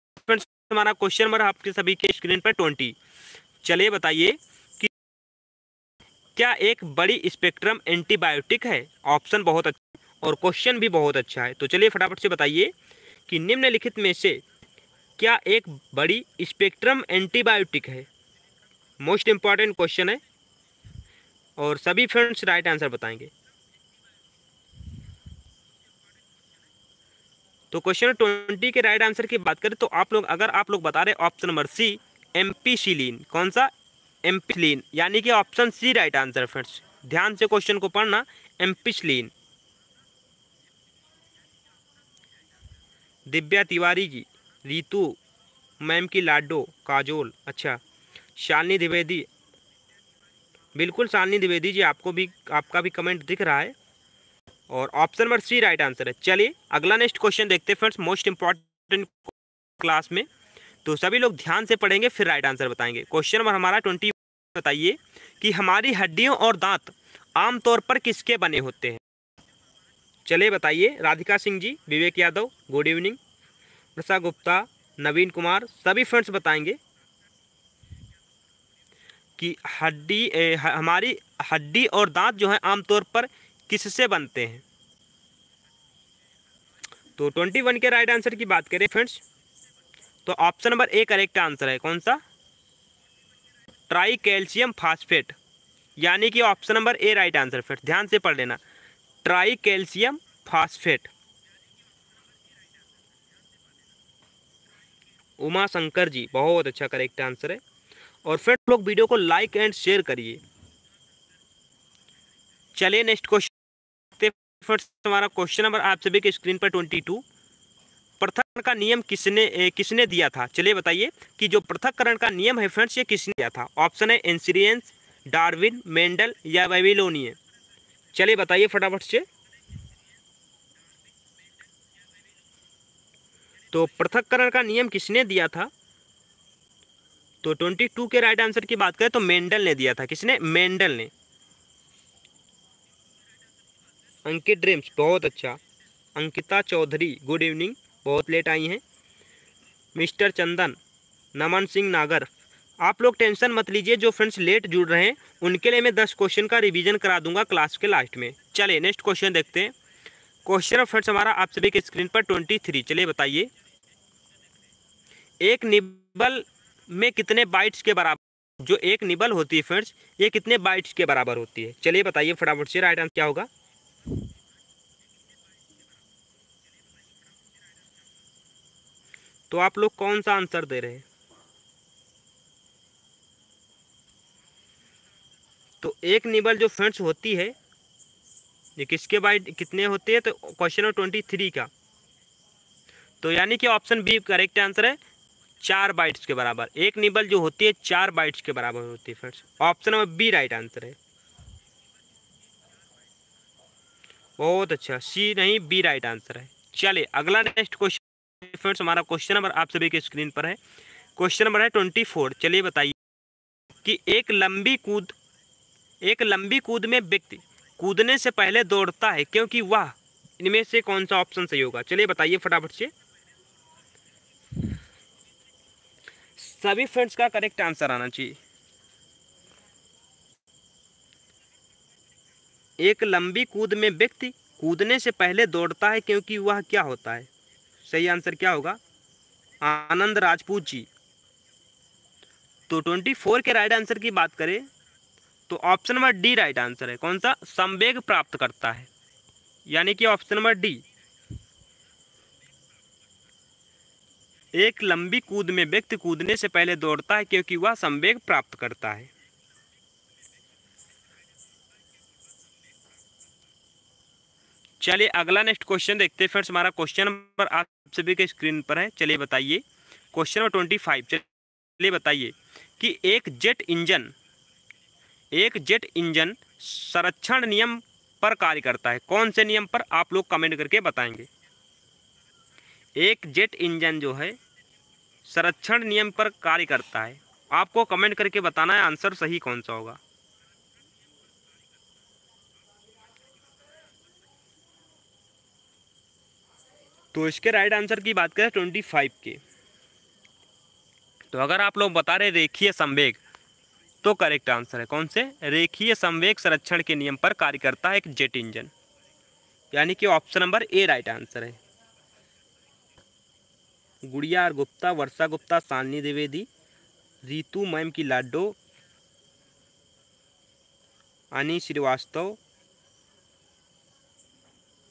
हमारा क्वेश्चन नंबर आपके सभी के स्क्रीन पर ट्वेंटी चलिए बताइए कि क्या एक बड़ी स्पेक्ट्रम एंटीबायोटिक है ऑप्शन बहुत अच्छा और क्वेश्चन भी बहुत अच्छा है तो चलिए फटाफट से बताइए कि निम्नलिखित में से क्या एक बड़ी स्पेक्ट्रम एंटीबायोटिक है मोस्ट इम्पॉर्टेंट क्वेश्चन है और सभी फ्रेंड्स राइट आंसर बताएंगे तो क्वेश्चन ट्वेंटी के राइट आंसर की बात करें तो आप लोग अगर आप लोग बता रहे ऑप्शन नंबर सी एम्पीसिलिन कौन सा एम्पिसलिन यानी कि option C right answer friends ध्यान से क्वेश्चन को पढ़ना एम्पिसलिन दिव्या तिवारी की रितु मैम की लाडो काजोल अच्छा शालिनी द्विवेदी बिल्कुल शालिनी द्विवेदी जी आपको भी आपका भी कमेंट दिख रहा है और option number C right answer है चलिए अगला नेक्स्ट क्वेश्चन देखते हैं फ्रेंड्स मोस्ट इंपॉर्टेंट क्लास में तो सभी लोग ध्यान से पढ़ेंगे फिर राइट आंसर बताएंगे क्वेश्चन नंबर हमारा ट्वेंटी बताइए कि हमारी हड्डियों और दांत आमतौर पर किसके बने होते हैं चले बताइए राधिका सिंह जी विवेक यादव गुड इवनिंग प्रसा गुप्ता नवीन कुमार सभी फ्रेंड्स बताएंगे कि हड्डी हमारी हड्डी और दांत जो है आमतौर पर किससे बनते हैं तो ट्वेंटी वन के राइट आंसर की बात करें फ्रेंड्स तो option number A correct answer है कौन सा ट्राई कैल्शियम फास्फेट यानी कि option number A right answer फिर ध्यान से पढ़ लेना tricalcium phosphate Uma Shankar ji बहुत अच्छा करेक्ट आंसर है और फिर लोग वीडियो को लाइक एंड शेयर करिए चलिए नेक्स्ट क्वेश्चन हमारा क्वेश्चन नंबर आप सभी के स्क्रीन पर ट्वेंटी टू पृथककरण का नियम किसने ए, किसने दिया था चलिए बताइए कि जो पृथककरण का नियम है फ्रेंड्स ये किसने दिया था ऑप्शन है एंसिरियंस डार्विन मेंडल या वेबिलोनिय चलिए बताइए फटाफट से तो पृथककरण का नियम किसने दिया था तो ट्वेंटी टू के राइट आंसर की बात करें तो मेंडल ने दिया था किसने मेंडल ने अंकित ड्रीम्स बहुत अच्छा अंकिता चौधरी गुड इवनिंग बहुत लेट आई हैं मिस्टर चंदन नमन सिंह नागर आप लोग टेंशन मत लीजिए जो फ्रेंड्स लेट जुड़ रहे हैं उनके लिए मैं दस क्वेश्चन का रिवीजन करा दूंगा क्लास के लास्ट में चलिए नेक्स्ट क्वेश्चन देखते हैं क्वेश्चन फ्रेंड्स हमारा आप सभी के स्क्रीन पर ट्वेंटी थ्री चलिए बताइए एक निबल में कितने बाइट्स के बराबर जो एक निबल होती है फ्रेंड्स ये कितने बाइट्स के बराबर होती है चलिए बताइए फटाफट से राइट आंसर क्या होगा तो आप लोग कौन सा आंसर दे रहे हैं तो एक निबल जो फ्रेंड्स होती है ये किसके बाई कितने होते हैं तो क्वेश्चन नंबर ट्वेंटी थ्री का तो यानी कि ऑप्शन बी करेक्ट आंसर है चार बाइट्स के बराबर एक निबल जो होती है चार बाइट्स के बराबर होती है friends option number B right answer है बहुत अच्छा सी नहीं बी राइट आंसर है चलिए अगला नेक्स्ट क्वेश्चन देखिए फ्रेंड्स हमारा क्वेश्चन नंबर आप सभी के स्क्रीन पर है क्वेश्चन नंबर है ट्वेंटी फोर चलिए बताइए कि एक लंबी कूद एक लंबी कूद में व्यक्ति कूदने से पहले दौड़ता है क्योंकि वह इनमें से कौन सा ऑप्शन सही होगा चलिए बताइए फटाफट से सभी फ्रेंड्स का करेक्ट आंसर आना चाहिए एक लंबी कूद में व्यक्ति कूदने से पहले दौड़ता है क्योंकि वह क्या होता है सही आंसर क्या होगा आनंद राजपूत जी तो ट्वेंटी फोर के राइट आंसर की बात करें तो option number D right answer है कौन सा संवेग प्राप्त करता है यानी कि ऑप्शन नंबर डी एक लंबी कूद में व्यक्ति कूदने से पहले दौड़ता है क्योंकि वह संवेग प्राप्त करता है चलिए अगला नेक्स्ट क्वेश्चन देखते हैं फ्रेंड्स हमारा क्वेश्चन नंबर आप सभी के स्क्रीन पर है चलिए बताइए क्वेश्चन नंबर ट्वेंटी फाइव चलिए बताइए कि एक जेट इंजन एक जेट इंजन संरक्षण नियम पर कार्य करता है कौन से नियम पर आप लोग कमेंट करके बताएंगे एक जेट इंजन जो है संरक्षण नियम पर कार्य करता है आपको कमेंट करके बताना है आंसर सही कौन सा होगा तो इसके राइट आंसर की बात करें ट्वेंटी फाइव के तो अगर आप लोग बता रहे रेखीय संवेग तो करेक्ट आंसर है कौन से रेखीय संवेग संरक्षण के नियम पर कार्य करता है एक जेट इंजन यानी कि option number A right answer है गुड़िया गुप्ता वर्षा गुप्ता सालनी द्विवेदी रितु मैम की लाडो अनि श्रीवास्तव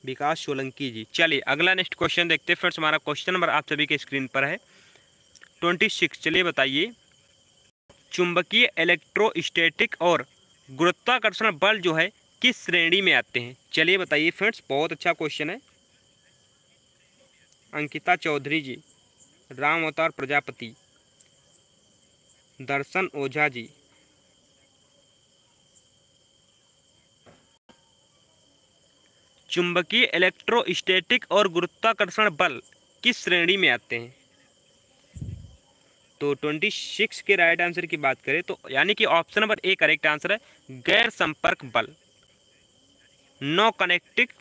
विकास सोलंकी जी चलिए अगला नेक्स्ट क्वेश्चन देखते हैं फ्रेंड्स हमारा क्वेश्चन नंबर आप सभी के स्क्रीन पर है ट्वेंटी सिक्स चलिए बताइए चुंबकीय इलेक्ट्रोस्टैटिक और गुरुत्वाकर्षण बल जो है किस श्रेणी में आते हैं चलिए बताइए फ्रेंड्स बहुत अच्छा क्वेश्चन है अंकिता चौधरी जी राम अवतार प्रजापति दर्शन ओझा जी चुंबकीय इलेक्ट्रोस्टैटिक और गुरुत्वाकर्षण बल किस श्रेणी में आते हैं तो ट्वेंटी सिक्स के राइट आंसर की बात करें तो यानी कि option number A correct answer है गैर संपर्क बल नो कनेक्टिक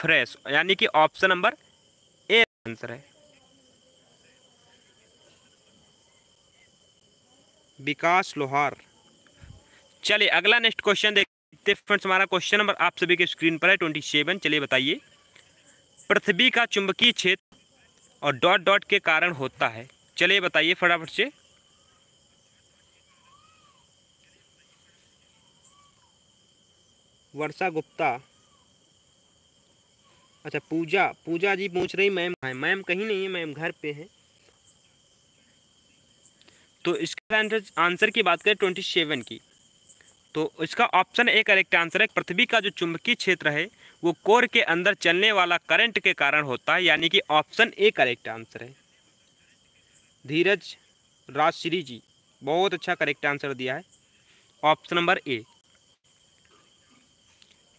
फ्रेश यानी कि ऑप्शन नंबर ए आंसर है विकास लोहार चलिए अगला नेक्स्ट क्वेश्चन देख देखते हैं फ्रेंड्स हमारा क्वेश्चन नंबर आप सभी के स्क्रीन पर है ट्वेंटी सेवन चलिए बताइए पृथ्वी का चुंबकीय क्षेत्र और डॉट डॉट के कारण होता है चलिए बताइए फटाफट से वर्षा गुप्ता अच्छा पूजा पूजा जी पूछ रही मैम है मैम कहीं नहीं है मैम घर पे हैं तो इसका आंसर की बात करें ट्वेंटी सेवन की तो इसका ऑप्शन ए करेक्ट आंसर है पृथ्वी का जो चुंबकीय क्षेत्र है वो कोर के अंदर चलने वाला करंट के कारण होता है यानी कि ऑप्शन ए करेक्ट आंसर है धीरज राजश्री जी बहुत अच्छा करेक्ट आंसर दिया है ऑप्शन नंबर ए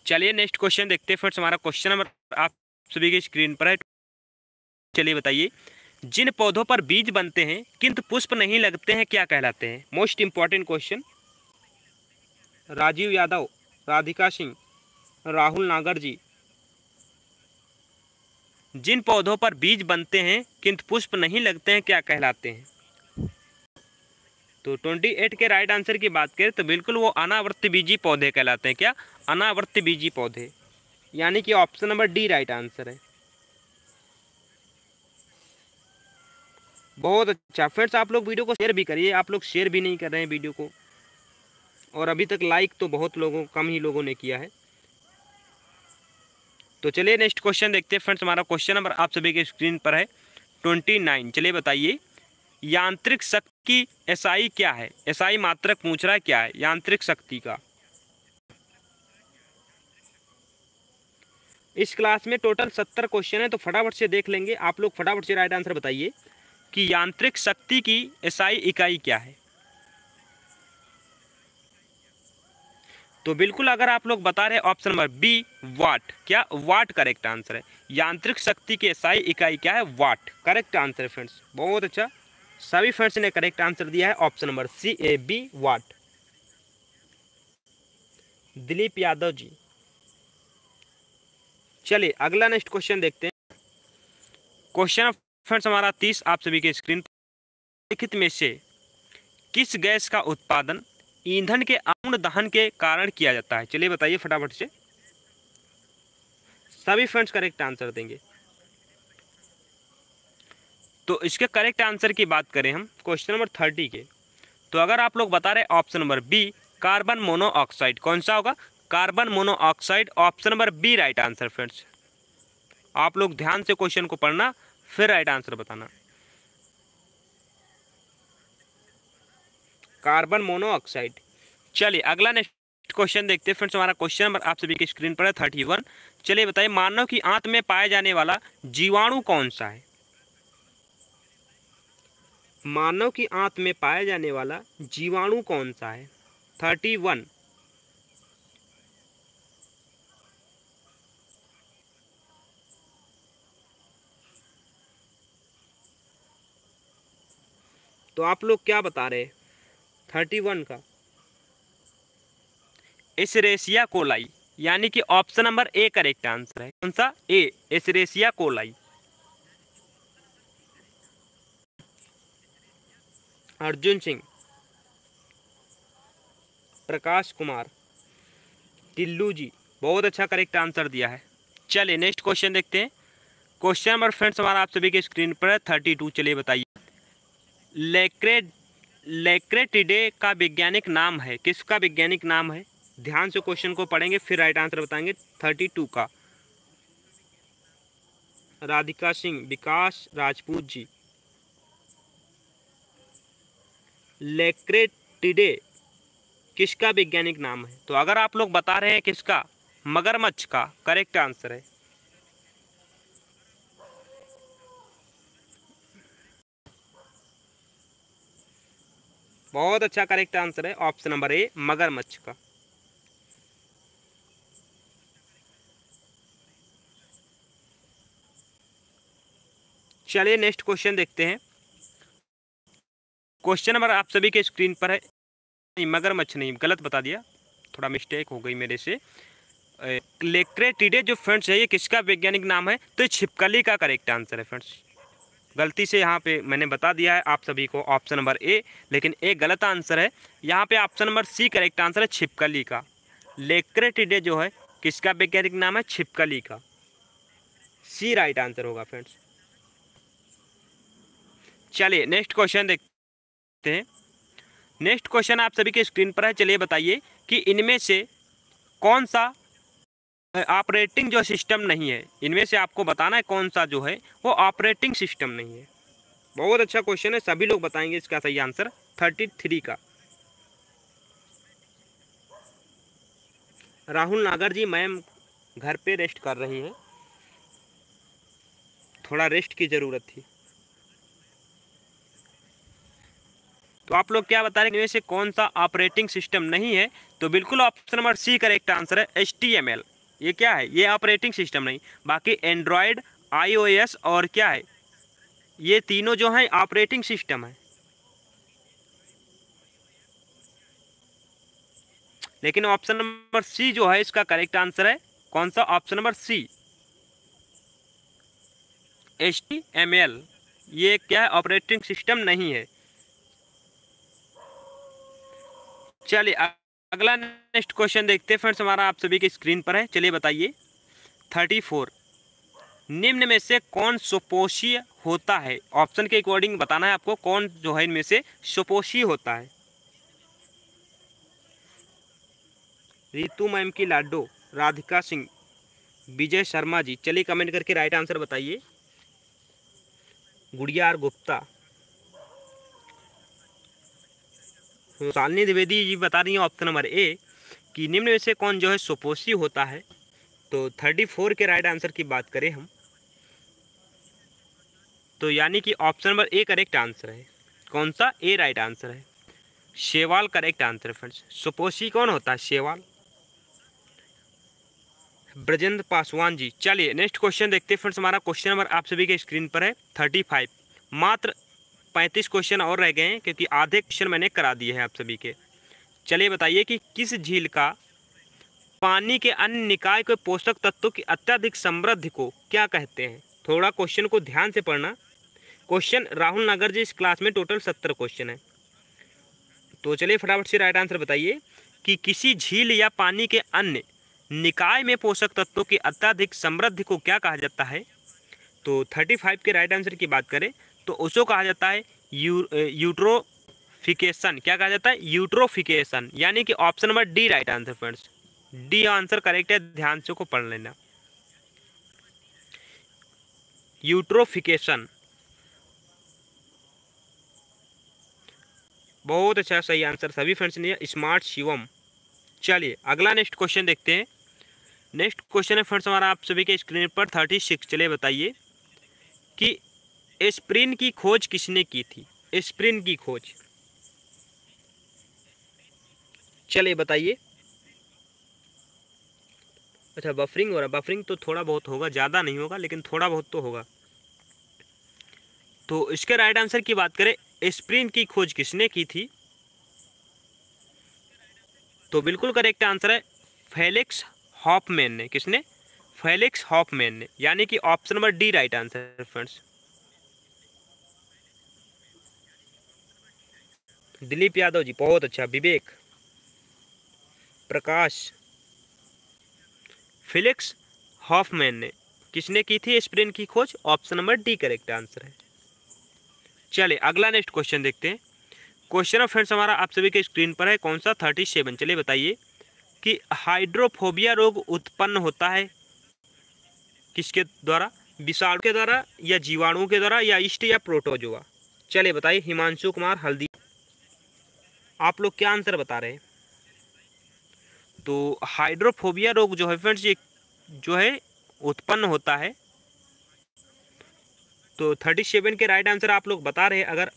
चलिए नेक्स्ट क्वेश्चन देखते फिर फ्रेंड्स हमारा क्वेश्चन नंबर आप सभी की स्क्रीन पर है चलिए बताइए जिन पौधों पर बीज बनते हैं किंतु पुष्प नहीं लगते हैं क्या कहलाते हैं most important question Rajeev Yadav Radhika Singh Rahul Nagar ji जिन पौधों पर बीज बनते हैं किंतु पुष्प नहीं लगते हैं क्या कहलाते हैं तो ट्वेंटी एट के राइट आंसर की बात करें तो बिल्कुल वो अनावर्त बीजी पौधे कहलाते हैं क्या अनावर्त बीजी पौधे यानी कि option number D right answer है बहुत अच्छा फ्रेंड्स आप लोग वीडियो को शेयर भी करिए आप लोग शेयर भी नहीं कर रहे हैं वीडियो को और अभी तक लाइक तो बहुत लोगों कम ही लोगों ने किया है तो चलिए नेक्स्ट क्वेश्चन देखते हैं फ्रेंड्स हमारा क्वेश्चन नंबर आप सभी के स्क्रीन पर है ट्वेंटी नाइन चलिए बताइए यांत्रिक शक्ति की एसआई क्या है एसआई मात्रक पूछ रहा है क्या है यांत्रिक शक्ति का इस क्लास में टोटल सत्तर क्वेश्चन है तो फटाफट से देख लेंगे आप लोग फटाफट से राइट आंसर बताइए कि यांत्रिक शक्ति की एसआई इकाई क्या है तो बिल्कुल अगर आप लोग बता रहे ऑप्शन नंबर बी वाट क्या वाट करेक्ट आंसर है यांत्रिक शक्ति की साई इकाई क्या है वाट करेक्ट आंसर है फ्रेंड्स बहुत अच्छा सभी फ्रेंड्स ने करेक्ट आंसर दिया है option number C A B watt Dilip Yadav ji चलिए अगला नेक्स्ट क्वेश्चन देखते हैं क्वेश्चन फ्रेंड्स हमारा तीस आप सभी के स्क्रीन पर लिखित में से किस गैस का उत्पादन ईंधन के आ पूर्ण दहन के कारण किया जाता है चलिए बताइए फटाफट से सभी फ्रेंड्स करेक्ट आंसर देंगे तो इसके करेक्ट आंसर की बात करें हम क्वेश्चन नंबर थर्टी के तो अगर आप लोग बता रहे option number B carbon monoxide कौन सा होगा carbon monoxide option number B right answer friends आप लोग ध्यान से क्वेश्चन को पढ़ना फिर राइट आंसर बताना कार्बन मोनोऑक्साइड चलिए अगला नेक्स्ट क्वेश्चन देखते हैं फ्रेंड्स हमारा क्वेश्चन नंबर आप सभी के स्क्रीन पर है थर्टी वन चलिए बताइए मानव की आंत में पाए जाने वाला जीवाणु कौन सा है मानव की आंत में पाया जाने वाला जीवाणु कौन सा है थर्टी वन तो आप लोग क्या बता रहे हैं थर्टी वन का एसरेसिया कोलाई यानी कि option number A correct answer है कौन सा A Escherichia coli Arjun Singh Prakash Kumar Tillu ji बहुत अच्छा करेक्ट आंसर दिया है चलिए नेक्स्ट क्वेश्चन देखते हैं क्वेश्चन नंबर फ्रेंड्स हमारा आप सभी के स्क्रीन पर है थर्टी टू चलिए बताइए लेक्रेड लेक्रेटिडे का वैज्ञानिक नाम है किसका वैज्ञानिक नाम है ध्यान से क्वेश्चन को पढ़ेंगे फिर राइट आंसर बताएंगे थर्टी टू का राधिका सिंह विकास राजपूत जी लेक्रेटिडे किसका वैज्ञानिक नाम है तो अगर आप लोग बता रहे हैं किसका मगरमच्छ का करेक्ट आंसर है बहुत अच्छा करेक्ट आंसर है ऑप्शन नंबर ए मगरमच्छ का चलिए नेक्स्ट क्वेश्चन देखते हैं क्वेश्चन नंबर आप सभी के स्क्रीन पर है नहीं मगरमच्छ नहीं गलत बता दिया थोड़ा मिस्टेक हो गई मेरे से लेक्रेटिडे जो फ्रेंड्स है ये किसका वैज्ञानिक नाम है तो छिपकली का करेक्ट आंसर है फ्रेंड्स गलती से यहाँ पे मैंने बता दिया है आप सभी को ऑप्शन नंबर ए लेकिन ए गलत आंसर है यहाँ पे option number C correct answer है छिपकली का लेक्रेटिडे जो है किसका वैज्ञानिक नाम है छिपकली का सी राइट आंसर होगा फ्रेंड्स चलिए नेक्स्ट क्वेश्चन देखते हैं नेक्स्ट क्वेश्चन आप सभी के स्क्रीन पर है चलिए बताइए कि इनमें से कौन सा ऑपरेटिंग जो सिस्टम नहीं है इनमें से आपको बताना है कौन सा जो है वो ऑपरेटिंग सिस्टम नहीं है बहुत अच्छा क्वेश्चन है सभी लोग बताएंगे इसका सही आंसर थर्टी थ्री का राहुल नागर जी मैम घर पे रेस्ट कर रही हैं थोड़ा रेस्ट की ज़रूरत थी तो आप लोग क्या बता रहे हैं इनमें से कौन सा ऑपरेटिंग सिस्टम नहीं है तो बिल्कुल option number C correct answer है एच ये क्या है ये ऑपरेटिंग सिस्टम नहीं बाकी एंड्रॉयड आईओएस और क्या है ये तीनों जो हैं ऑपरेटिंग सिस्टम है लेकिन ऑप्शन नंबर सी जो है इसका करेक्ट आंसर है कौन सा ऑप्शन नंबर सी एच ये क्या है ऑपरेटिंग सिस्टम नहीं है चलिए अगला नेक्स्ट क्वेश्चन देखते हैं फ्रेंड्स हमारा आप सभी के स्क्रीन पर है चलिए बताइए थर्टी फोर निम्न में से कौन सुपोषीय होता है ऑप्शन के अकॉर्डिंग बताना है आपको कौन जो है इनमें से सुपोषीय होता है रितु मैम की लाडो राधिका सिंह विजय शर्मा जी चलिए कमेंट करके राइट आंसर बताइए गुड़ियार गुप्ता शालिनी द्विवेदी जी बता रही हैं ऑप्शन नंबर ए कि निम्न में से कौन जो है सोपोषी होता है तो थर्टी फोर के राइट आंसर की बात करें हम तो यानी कि option number A correct answer है कौन सा ए राइट आंसर है शेवाल करेक्ट आंसर है फ्रेंड्स सुपोषी कौन होता है शेवाल ब्रजेंद्र पासवान जी चलिए नेक्स्ट क्वेश्चन देखते हैं फ्रेंड्स हमारा क्वेश्चन नंबर आप सभी के स्क्रीन पर है थर्टी फाइव मात्र पैंतीस क्वेश्चन और रह गए हैं क्योंकि आधे क्वेश्चन मैंने करा दिए हैं आप सभी के चलिए बताइए कि किस झील का पानी के अन्य निकाय के पोषक तत्वों की अत्यधिक समृद्धि को क्या कहते हैं थोड़ा क्वेश्चन को ध्यान से पढ़ना क्वेश्चन राहुल नगर जी इस क्लास में टोटल सत्तर क्वेश्चन है तो चलिए फटाफट से राइट आंसर बताइए कि किसी झील या पानी के अन्य निकाय में पोषक तत्वों की अत्यधिक समृद्धि को क्या कहा जाता है तो थर्टी फाइव के राइट आंसर की बात करें तो उसको कहा जाता है यू यूट्रोफिकेशन क्या कहा जाता है यूट्रोफिकेशन यानी कि option number D right answer friends D answer correct है ध्यान से को पढ़ लेना यूट्रोफिकेशन बहुत अच्छा सही आंसर सभी फ्रेंड्स ने स्मार्ट शिवम चलिए अगला नेक्स्ट क्वेश्चन देखते हैं नेक्स्ट क्वेश्चन है फ्रेंड्स हमारा आप सभी के स्क्रीन पर थर्टी सिक्स चले बताइए कि स्प्रिन की खोज किसने की थी स्प्रिन की खोज चलिए बताइए अच्छा बफरिंग हो रहा बफरिंग तो थोड़ा बहुत होगा ज़्यादा नहीं होगा लेकिन थोड़ा बहुत तो होगा तो इसके राइट आंसर की बात करें स्प्रिन की खोज किसने की थी तो बिल्कुल करेक्ट आंसर है फेलिक्स हॉपमैन ने किसने फेलिक्स हॉपमैन ने यानी कि option number D right answer friends Dilip Yadav ji बहुत अच्छा विवेक प्रकाश फिलिक्स हॉफमैन ने किसने की थी स्प्रिंट की खोज option number D correct answer है चले अगला नेक्स्ट क्वेश्चन देखते हैं क्वेश्चन ऑफ फ्रेंड्स हमारा आप सभी के स्क्रीन पर है कौन सा थर्टी सेवन चलिए बताइए कि हाइड्रोफोबिया रोग उत्पन्न होता है किसके द्वारा विषाणु के द्वारा या जीवाणुओं के द्वारा या इष्ट या प्रोटोजोआ चलिए बताइए हिमांशु कुमार हल्दी आप लोग क्या आंसर बता रहे हैं तो हाइड्रोफोबिया रोग जो है फ्रेंड्स ये जो है उत्पन्न होता है तो थर्टी सेवन के राइट आंसर आप लोग बता रहे हैं अगर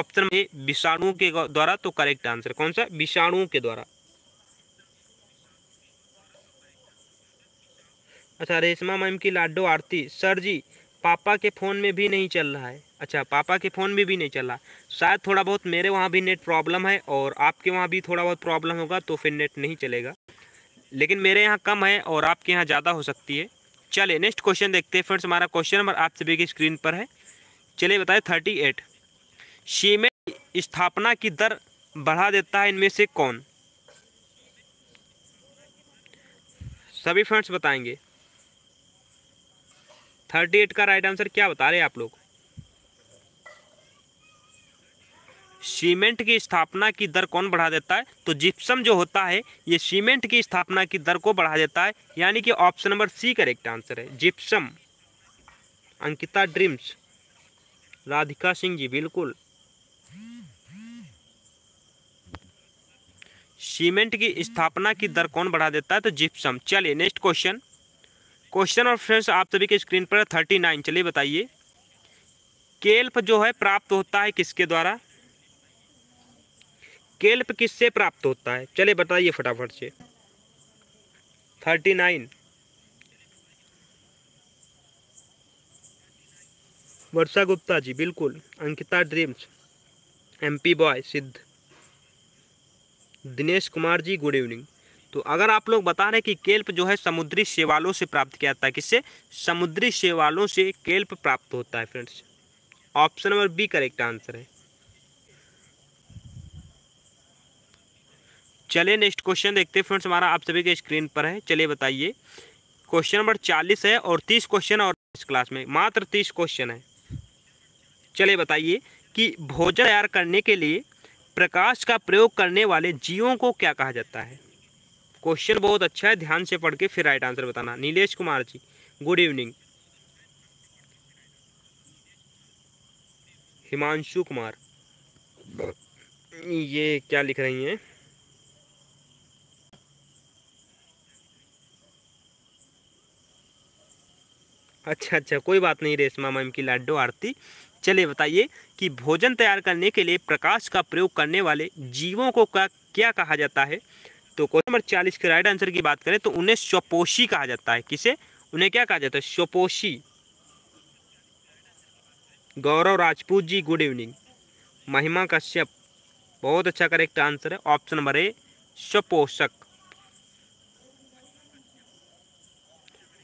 ऑप्शन में विषाणुओं के द्वारा तो करेक्ट आंसर कौन सा विषाणुओं के द्वारा अच्छा रेशमा मैम की लाडो आरती सर जी पापा के फ़ोन में भी नहीं चल रहा है अच्छा पापा के फ़ोन में भी नहीं चल रहा शायद थोड़ा बहुत मेरे वहाँ भी नेट प्रॉब्लम है और आपके वहाँ भी थोड़ा बहुत प्रॉब्लम होगा तो फिर नेट नहीं चलेगा लेकिन मेरे यहाँ कम है और आपके यहाँ ज़्यादा हो सकती है चलिए नेक्स्ट क्वेश्चन देखते हैं फ्रेंड्स हमारा क्वेश्चन नंबर आप सभी की स्क्रीन पर है चलिए बताए थर्टी एट सीमेंट स्थापना की दर बढ़ा देता है इनमें से कौन सभी फ्रेंड्स बताएंगे थर्टी एट का राइट आंसर क्या बता रहे हैं आप लोग सीमेंट की स्थापना की दर कौन बढ़ा देता है तो जिप्सम जो होता है ये सीमेंट की स्थापना की दर को बढ़ा देता है यानी कि option number C correct answer है जिप्सम अंकिता ड्रीम्स राधिका सिंह जी बिल्कुल सीमेंट की स्थापना की दर कौन बढ़ा देता है तो जिप्सम चलिए नेक्स्ट क्वेश्चन क्वेश्चन और फ्रेंड्स आप सभी के स्क्रीन पर थर्टी नाइन चलिए बताइए केल्प जो है प्राप्त होता है किसके द्वारा केल्प किससे प्राप्त होता है चलिए बताइए फटाफट से थर्टी नाइन वर्षा गुप्ता जी बिल्कुल अंकिता ड्रीम्स एमपी बॉय सिद्ध दिनेश कुमार जी गुड इवनिंग तो अगर आप लोग बता रहे हैं कि केल्प जो है समुद्री सेवालों से प्राप्त किया जाता है किससे समुद्री सेवालों से केल्प प्राप्त होता है friends option number B correct answer है चलिए नेक्स्ट क्वेश्चन देखते हैं फ्रेंड्स हमारा आप सभी के स्क्रीन पर है चलिए बताइए क्वेश्चन नंबर चालीस है और तीस क्वेश्चन और इस क्लास में मात्र तीस क्वेश्चन है चलिए बताइए कि भोजन तैयार करने के लिए प्रकाश का प्रयोग करने वाले जीवों को क्या कहा जाता है क्वेश्चन बहुत अच्छा है ध्यान से पढ़ के फिर राइट आंसर बताना नीलेश कुमार जी गुड इवनिंग हिमांशु कुमार ये क्या लिख रही हैं अच्छा अच्छा कोई बात नहीं रेशमा मैम की लाड्डो आरती चलिए बताइए कि भोजन तैयार करने के लिए प्रकाश का प्रयोग करने वाले जीवों को क्या क्या कहा जाता है तो क्वेश्चन नंबर चालीस के राइट आंसर की बात करें तो उन्हें स्वपोषी कहा जाता है किसे उन्हें क्या कहा जाता है स्वपोषी गौरव राजपूत जी गुड इवनिंग महिमा कश्यप बहुत अच्छा करेक्ट आंसर है ऑप्शन नंबर ए स्वपोषक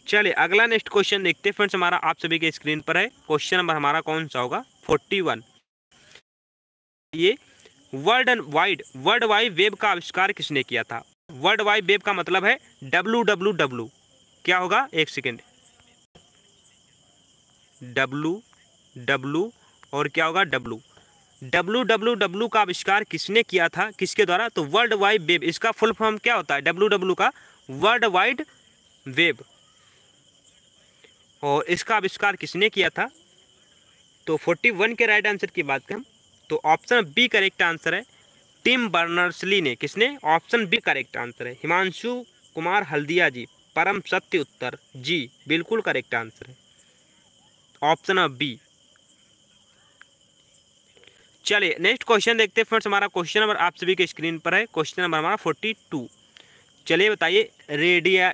चलिए अगला नेक्स्ट क्वेश्चन देखते हैं फ्रेंड्स हमारा आप सभी के स्क्रीन पर है क्वेश्चन नंबर हमारा कौन सा होगा फोर्टी वन ये world wide world wide web का आविष्कार किसने किया था वर्ल्ड वाइड वेब का मतलब है डब्लू डब्लू डब्लू क्या होगा एक सेकेंड डब्लू डब्लू और क्या होगा डब्लू डब्लू डब्लू डब्लू का आविष्कार किसने किया था किसके द्वारा तो वर्ल्ड वाइड वेब इसका फुल फॉर्म क्या होता है डब्लू डब्लू का वर्ल्ड वाइड वेब और इसका आविष्कार किसने किया था तो 41 के राइट आंसर की बात करें तो ऑप्शन बी करेक्ट आंसर है टिम बर्नर्सली ने किसने ऑप्शन बी करेक्ट आंसर है हिमांशु कुमार हल्दिया जी परम सत्य उत्तर जी बिल्कुल करेक्ट आंसर है ऑप्शन बी चलिए नेक्स्ट क्वेश्चन देखते हैं फ्रेंड्स हमारा क्वेश्चन नंबर आप सभी के स्क्रीन पर है क्वेश्चन नंबर हमारा फोर्टी टू चलिए बताइए रेडिया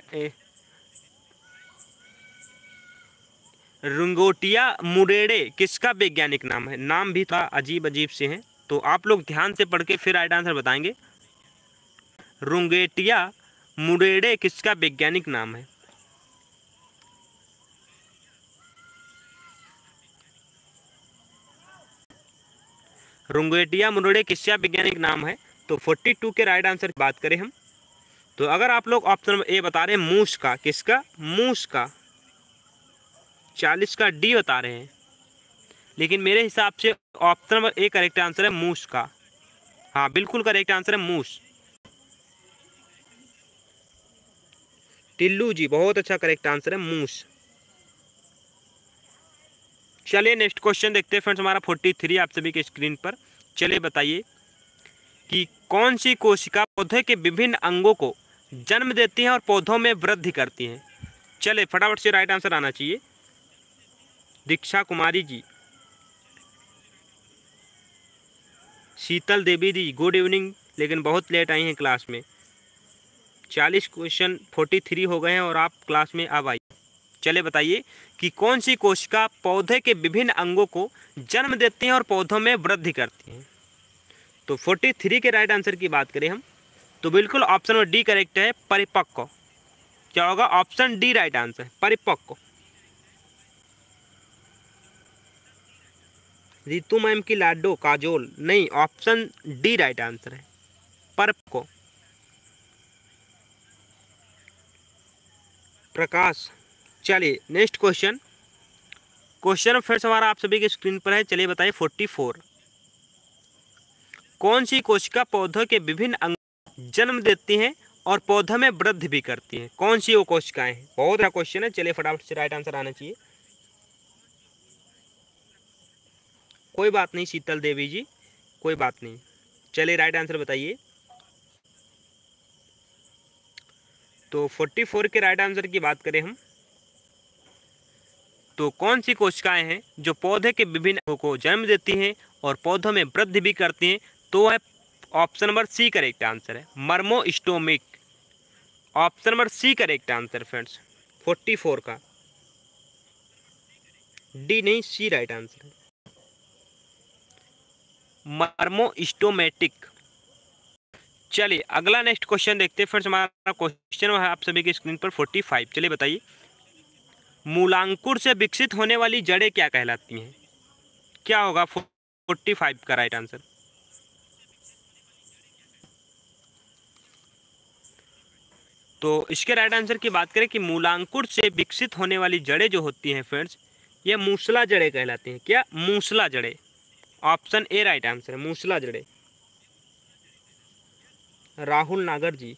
रुंगोटिया मुरेड़े किसका वैज्ञानिक नाम है नाम भी थोड़ा अजीब अजीब से हैं तो आप लोग ध्यान से पढ़ के फिर राइट आंसर बताएंगे रुंगेटिया मुरेड़े किसका वैज्ञानिक नाम है रुंगेटिया मुरेड़े किसका वैज्ञानिक नाम है तो 42 के राइट आंसर की बात करें हम तो अगर आप लोग ऑप्शन ए बता रहे हैं मूस का किसका मूस का चालीस का डी बता रहे हैं लेकिन मेरे हिसाब से option number A correct answer है मूस का हाँ बिल्कुल करेक्ट आंसर है मूस टिल्लू जी बहुत अच्छा करेक्ट आंसर है मूस चलिए नेक्स्ट क्वेश्चन देखते हैं फ्रेंड्स हमारा फोर्टी थ्री आप सभी के स्क्रीन पर चलिए बताइए कि कौन सी कोशिका पौधे के विभिन्न अंगों को जन्म देती हैं और पौधों में वृद्धि करती हैं चले फटाफट से राइट आंसर आना चाहिए दीक्षा कुमारी जी शीतल देवी जी गुड इवनिंग लेकिन बहुत लेट आई हैं क्लास में चालीस क्वेश्चन फोर्टी थ्री हो गए हैं और आप क्लास में अब आइए चले बताइए कि कौन सी कोशिका पौधे के विभिन्न अंगों को जन्म देती हैं और पौधों में वृद्धि करती हैं तो फोर्टी थ्री के राइट आंसर की बात करें हम तो बिल्कुल ऑप्शन डी करेक्ट है परिपक्व क्या होगा ऑप्शन डी राइट आंसर परिपक्व रितु मैम की लाडो काजोल नहीं ऑप्शन डी राइट आंसर है पर्प को प्रकाश चलिए नेक्स्ट क्वेश्चन क्वेश्चन फिर से हमारा आप सभी के स्क्रीन पर है चलिए बताइए फोर्टी फोर कौन सी कोशिका पौधों के विभिन्न अंग जन्म देती हैं और पौधों में वृद्धि भी करती हैं कौन सी वो कोशिकाएं हैं बहुत अच्छा क्वेश्चन है चलिए फटाफट से राइट आंसर आना चाहिए कोई बात नहीं शीतल देवी जी कोई बात नहीं चलिए राइट आंसर बताइए तो 44 के राइट आंसर की बात करें हम तो कौन सी कोशिकाएं हैं जो पौधे के विभिन्न अंगों को जन्म देती हैं और पौधों में वृद्धि भी करती हैं तो है option number C correct answer है मर्मोस्टोमिक option number C correct answer friends forty four का डी नहीं सी राइट आंसर है मर्मोस्टोमेटिक चलिए अगला नेक्स्ट क्वेश्चन देखते हैं फ्रेंड्स हमारा क्वेश्चन है आप सभी की स्क्रीन पर फोर्टी फाइव चलिए बताइए मूलांकुर से विकसित होने वाली जड़ें क्या कहलाती हैं क्या होगा फोर्टी फाइव का राइट आंसर तो इसके राइट आंसर की बात करें कि मूलांकुर से विकसित होने वाली जड़ें जो होती हैं फ्रेंड्स ये मूसला जड़ें कहलाती हैं क्या मूसला जड़ें ऑप्शन ए राइट आंसर है मूसला जड़े राहुल नागर जी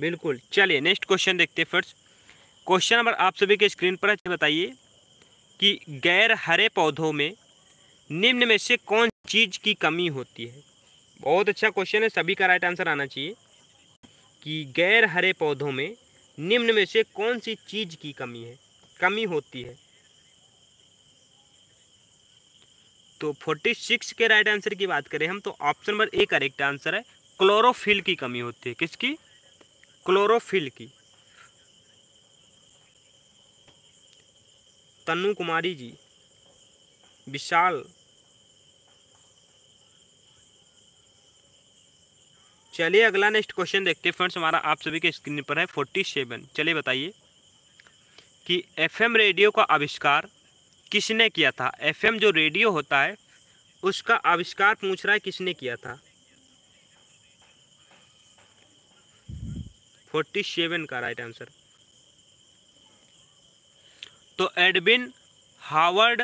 बिल्कुल चलिए नेक्स्ट क्वेश्चन देखते हैं फ्रेंड्स क्वेश्चन नंबर आप सभी के स्क्रीन पर अच्छा बताइए कि गैर हरे पौधों में निम्न में से कौन चीज़ की कमी होती है बहुत अच्छा क्वेश्चन है सभी का राइट आंसर आना चाहिए कि गैर हरे पौधों में निम्न में से कौन सी चीज़ की कमी है कमी होती है तो 46 के राइट आंसर की बात करें हम तो option number A correct answer है क्लोरोफिल की कमी होती है किसकी क्लोरोफिल की तनु कुमारी जी विशाल चलिए अगला नेक्स्ट क्वेश्चन देखते हैं फ्रेंड्स हमारा आप सभी के स्क्रीन पर है फोर्टी सेवन चलिए बताइए कि एफएम रेडियो का आविष्कार किसने किया था एफएम जो रेडियो होता है उसका आविष्कार पूछ रहा है किसने किया था फोर्टी सेवन का राइट आंसर तो एडविन हावर्ड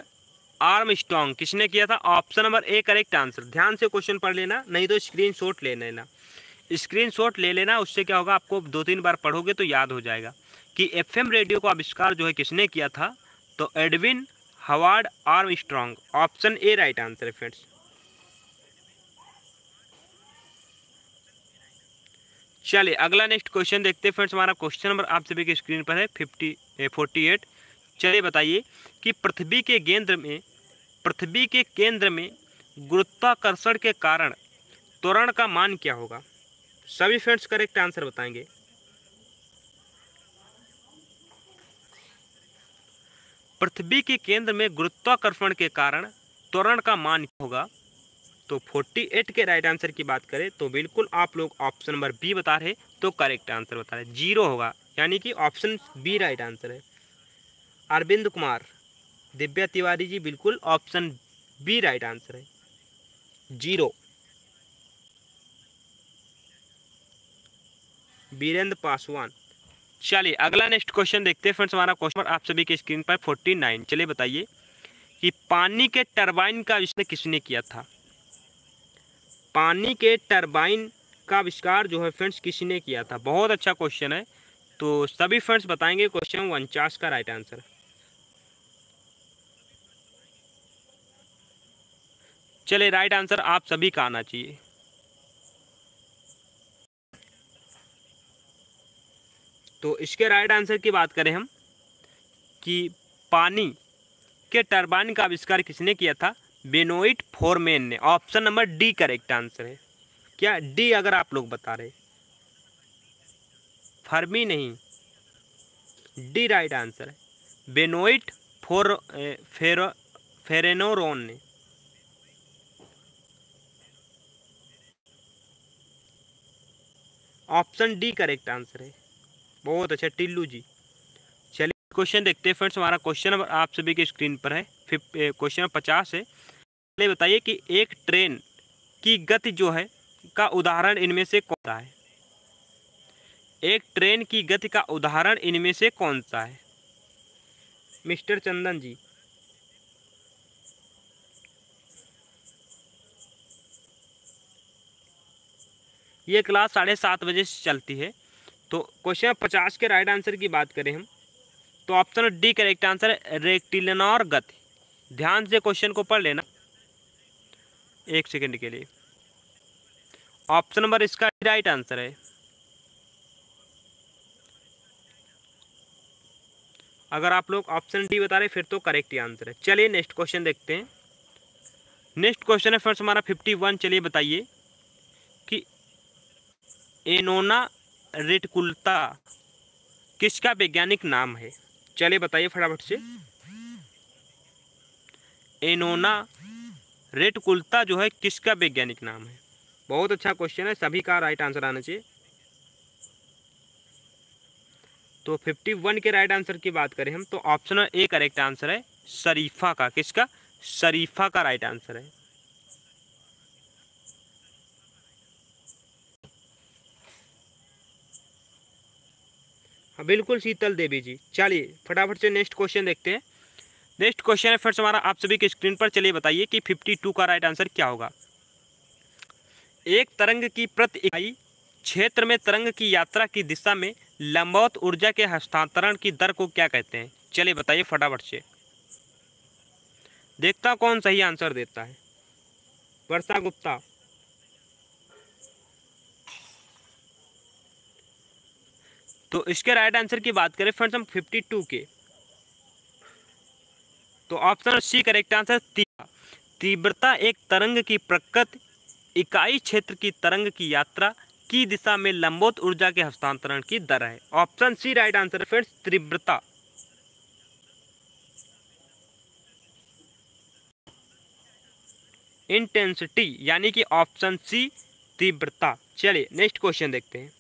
आर्म स्ट्रॉन्ग किसने किया था option number A correct answer ध्यान से क्वेश्चन पढ़ लेना नहीं तो स्क्रीन शॉट ले लेना स्क्रीन शॉट ले लेना उससे क्या होगा आपको दो तीन बार पढ़ोगे तो याद हो जाएगा कि एफएम रेडियो का आविष्कार जो है किसने किया था तो Edwin Howard Armstrong option A right answer है फ्रेंड्स चलिए अगला नेक्स्ट क्वेश्चन देखते हैं फ्रेंड्स हमारा क्वेश्चन नंबर आप सभी के स्क्रीन पर है फिफ्टी फोर्टी एट चलिए बताइए कि पृथ्वी के केंद्र में पृथ्वी के केंद्र में गुरुत्वाकर्षण के कारण त्वरण का मान क्या होगा सभी फ्रेंड्स करेक्ट आंसर बताएंगे पृथ्वी के केंद्र में गुरुत्वाकर्षण के कारण त्वरण का मान होगा तो 48 के राइट आंसर की बात करें तो बिल्कुल आप लोग ऑप्शन नंबर बी बता रहे तो करेक्ट आंसर बता रहे जीरो होगा यानी कि ऑप्शन बी राइट आंसर है अरविंद कुमार दिव्या तिवारी जी बिल्कुल ऑप्शन बी राइट आंसर है जीरो वीरेंद्र पासवान चलिए अगला नेक्स्ट क्वेश्चन देखते हैं फ्रेंड्स हमारा क्वेश्चन आप सभी के स्क्रीन पर फोर्टी नाइन चलिए बताइए कि पानी के टरबाइन का आविष्कार किसने किया था पानी के टरबाइन का आविष्कार जो है फ्रेंड्स किसने किया था बहुत अच्छा क्वेश्चन है तो सभी फ्रेंड्स बताएंगे क्वेश्चन उनचास का राइट आंसर चलिए राइट आंसर आप सभी का आना चाहिए तो इसके राइट आंसर की बात करें हम कि पानी के टर्बाइन का आविष्कार किसने किया था बेनोइट फोरमैन ने option number D correct answer है क्या डी अगर आप लोग बता रहे फर्मी नहीं डी राइट आंसर है बेनोइट फोर फेरो फेरेनोरोन ने ऑप्शन डी करेक्ट आंसर है बहुत अच्छा टिल्लू जी चलिए क्वेश्चन देखते हैं फ्रेंड्स हमारा क्वेश्चन नंबर आप सभी के स्क्रीन पर है फिफ क्वेश्चन नंबर पचास है पहले बताइए कि एक ट्रेन की गति जो है का उदाहरण इनमें से कौन सा है एक ट्रेन की गति का उदाहरण इनमें से कौन सा है मिस्टर चंदन जी ये क्लास साढ़े सात बजे से चलती है तो क्वेश्चन पचास के राइट आंसर की बात करें हम तो ऑप्शन डी करेक्ट आंसर है रेक्टिलनॉर गति ध्यान से क्वेश्चन को पढ़ लेना एक सेकंड के लिए ऑप्शन नंबर इसका राइट आंसर है अगर आप लोग ऑप्शन डी बता रहे फिर तो करेक्ट ही आंसर है चलिए नेक्स्ट क्वेश्चन देखते हैं नेक्स्ट क्वेश्चन है फर्स्ट हमारा फिफ्टी वन चलिए बताइए कि एनोना रेटकुलता किसका वैज्ञानिक नाम है चलिए बताइए फटाफट से एनोना रेटकुलता जो है किसका वैज्ञानिक नाम है बहुत अच्छा क्वेश्चन है सभी का राइट आंसर आना चाहिए तो फिफ्टी वन के राइट आंसर की बात करें हम तो ऑप्शन ए करेक्ट आंसर है शरीफा का किसका शरीफा का राइट आंसर है हाँ बिल्कुल शीतल देवी जी चलिए फटाफट से नेक्स्ट क्वेश्चन देखते हैं नेक्स्ट क्वेश्चन है फ्रेंड्स हमारा आप सभी की स्क्रीन पर चलिए बताइए कि फिफ्टी टू का राइट आंसर क्या होगा एक तरंग की प्रति इकाई क्षेत्र में तरंग की यात्रा की दिशा में लंबौत ऊर्जा के हस्तांतरण की दर को क्या कहते हैं चलिए बताइए फटाफट से देखता कौन सही आंसर देता है वर्षा गुप्ता तो इसके राइट आंसर की बात करें फ्रेंड्स हम फिफ्टी टू के तो ऑप्शन सी करेक्ट आंसर तीव्रता एक तरंग की प्रकृति इकाई क्षेत्र की तरंग की यात्रा की दिशा में लंबोत ऊर्जा के हस्तांतरण की दर है ऑप्शन सी राइट आंसर है फ्रेंड्स तीव्रता इंटेंसिटी यानी कि ऑप्शन सी तीव्रता चलिए नेक्स्ट क्वेश्चन देखते हैं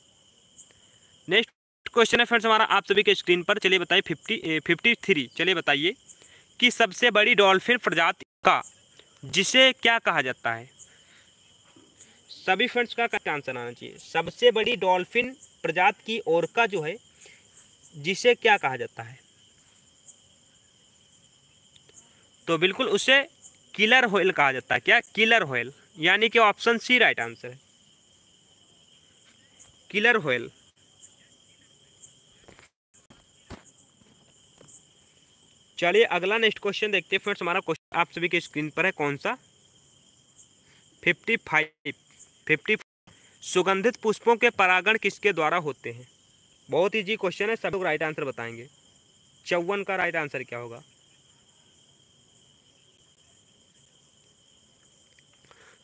नेक्स्ट क्वेश्चन है फ्रेंड्स हमारा आप सभी के स्क्रीन पर चलिए बताइए फिफ्टी फिफ्टी थ्री चलिए बताइए कि सबसे बड़ी डॉल्फिन प्रजाति का जिसे क्या कहा जाता है सभी फ्रेंड्स का क्या आंसर आना चाहिए सबसे बड़ी डॉल्फिन प्रजाति की का जो है जिसे क्या कहा जाता है तो बिल्कुल उसे किलर होयल कहा जाता है क्या किलर होयल यानी कि ऑप्शन सी राइट आंसर है किलर होयल चलिए अगला नेक्स्ट क्वेश्चन देखते हैं फ्रेंड्स हमारा क्वेश्चन आप सभी के स्क्रीन पर है कौन सा फिफ्टी फाइव फिफ्टी सुगंधित पुष्पों के परागण किसके द्वारा होते हैं बहुत ईजी क्वेश्चन है सब लोग राइट आंसर बताएंगे चौवन का राइट आंसर क्या होगा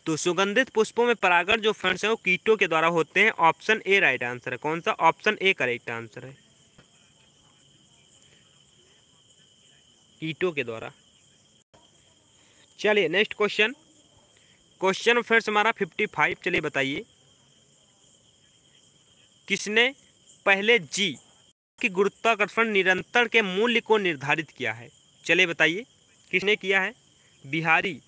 तो सुगंधित पुष्पों में परागण जो फ्रेंड्स हैं वो कीटों के द्वारा होते हैं ऑप्शन ए राइट आंसर है कौन सा ऑप्शन ए करेक्ट आंसर है ईटों के द्वारा चलिए नेक्स्ट क्वेश्चन क्वेश्चन फ्रेंड्स हमारा फिफ्टी फाइव चलिए बताइए किसने पहले जी की गुरुत्वाकर्षण निरंतर के मूल्य को निर्धारित किया है चलिए बताइए किसने किया है बिहारी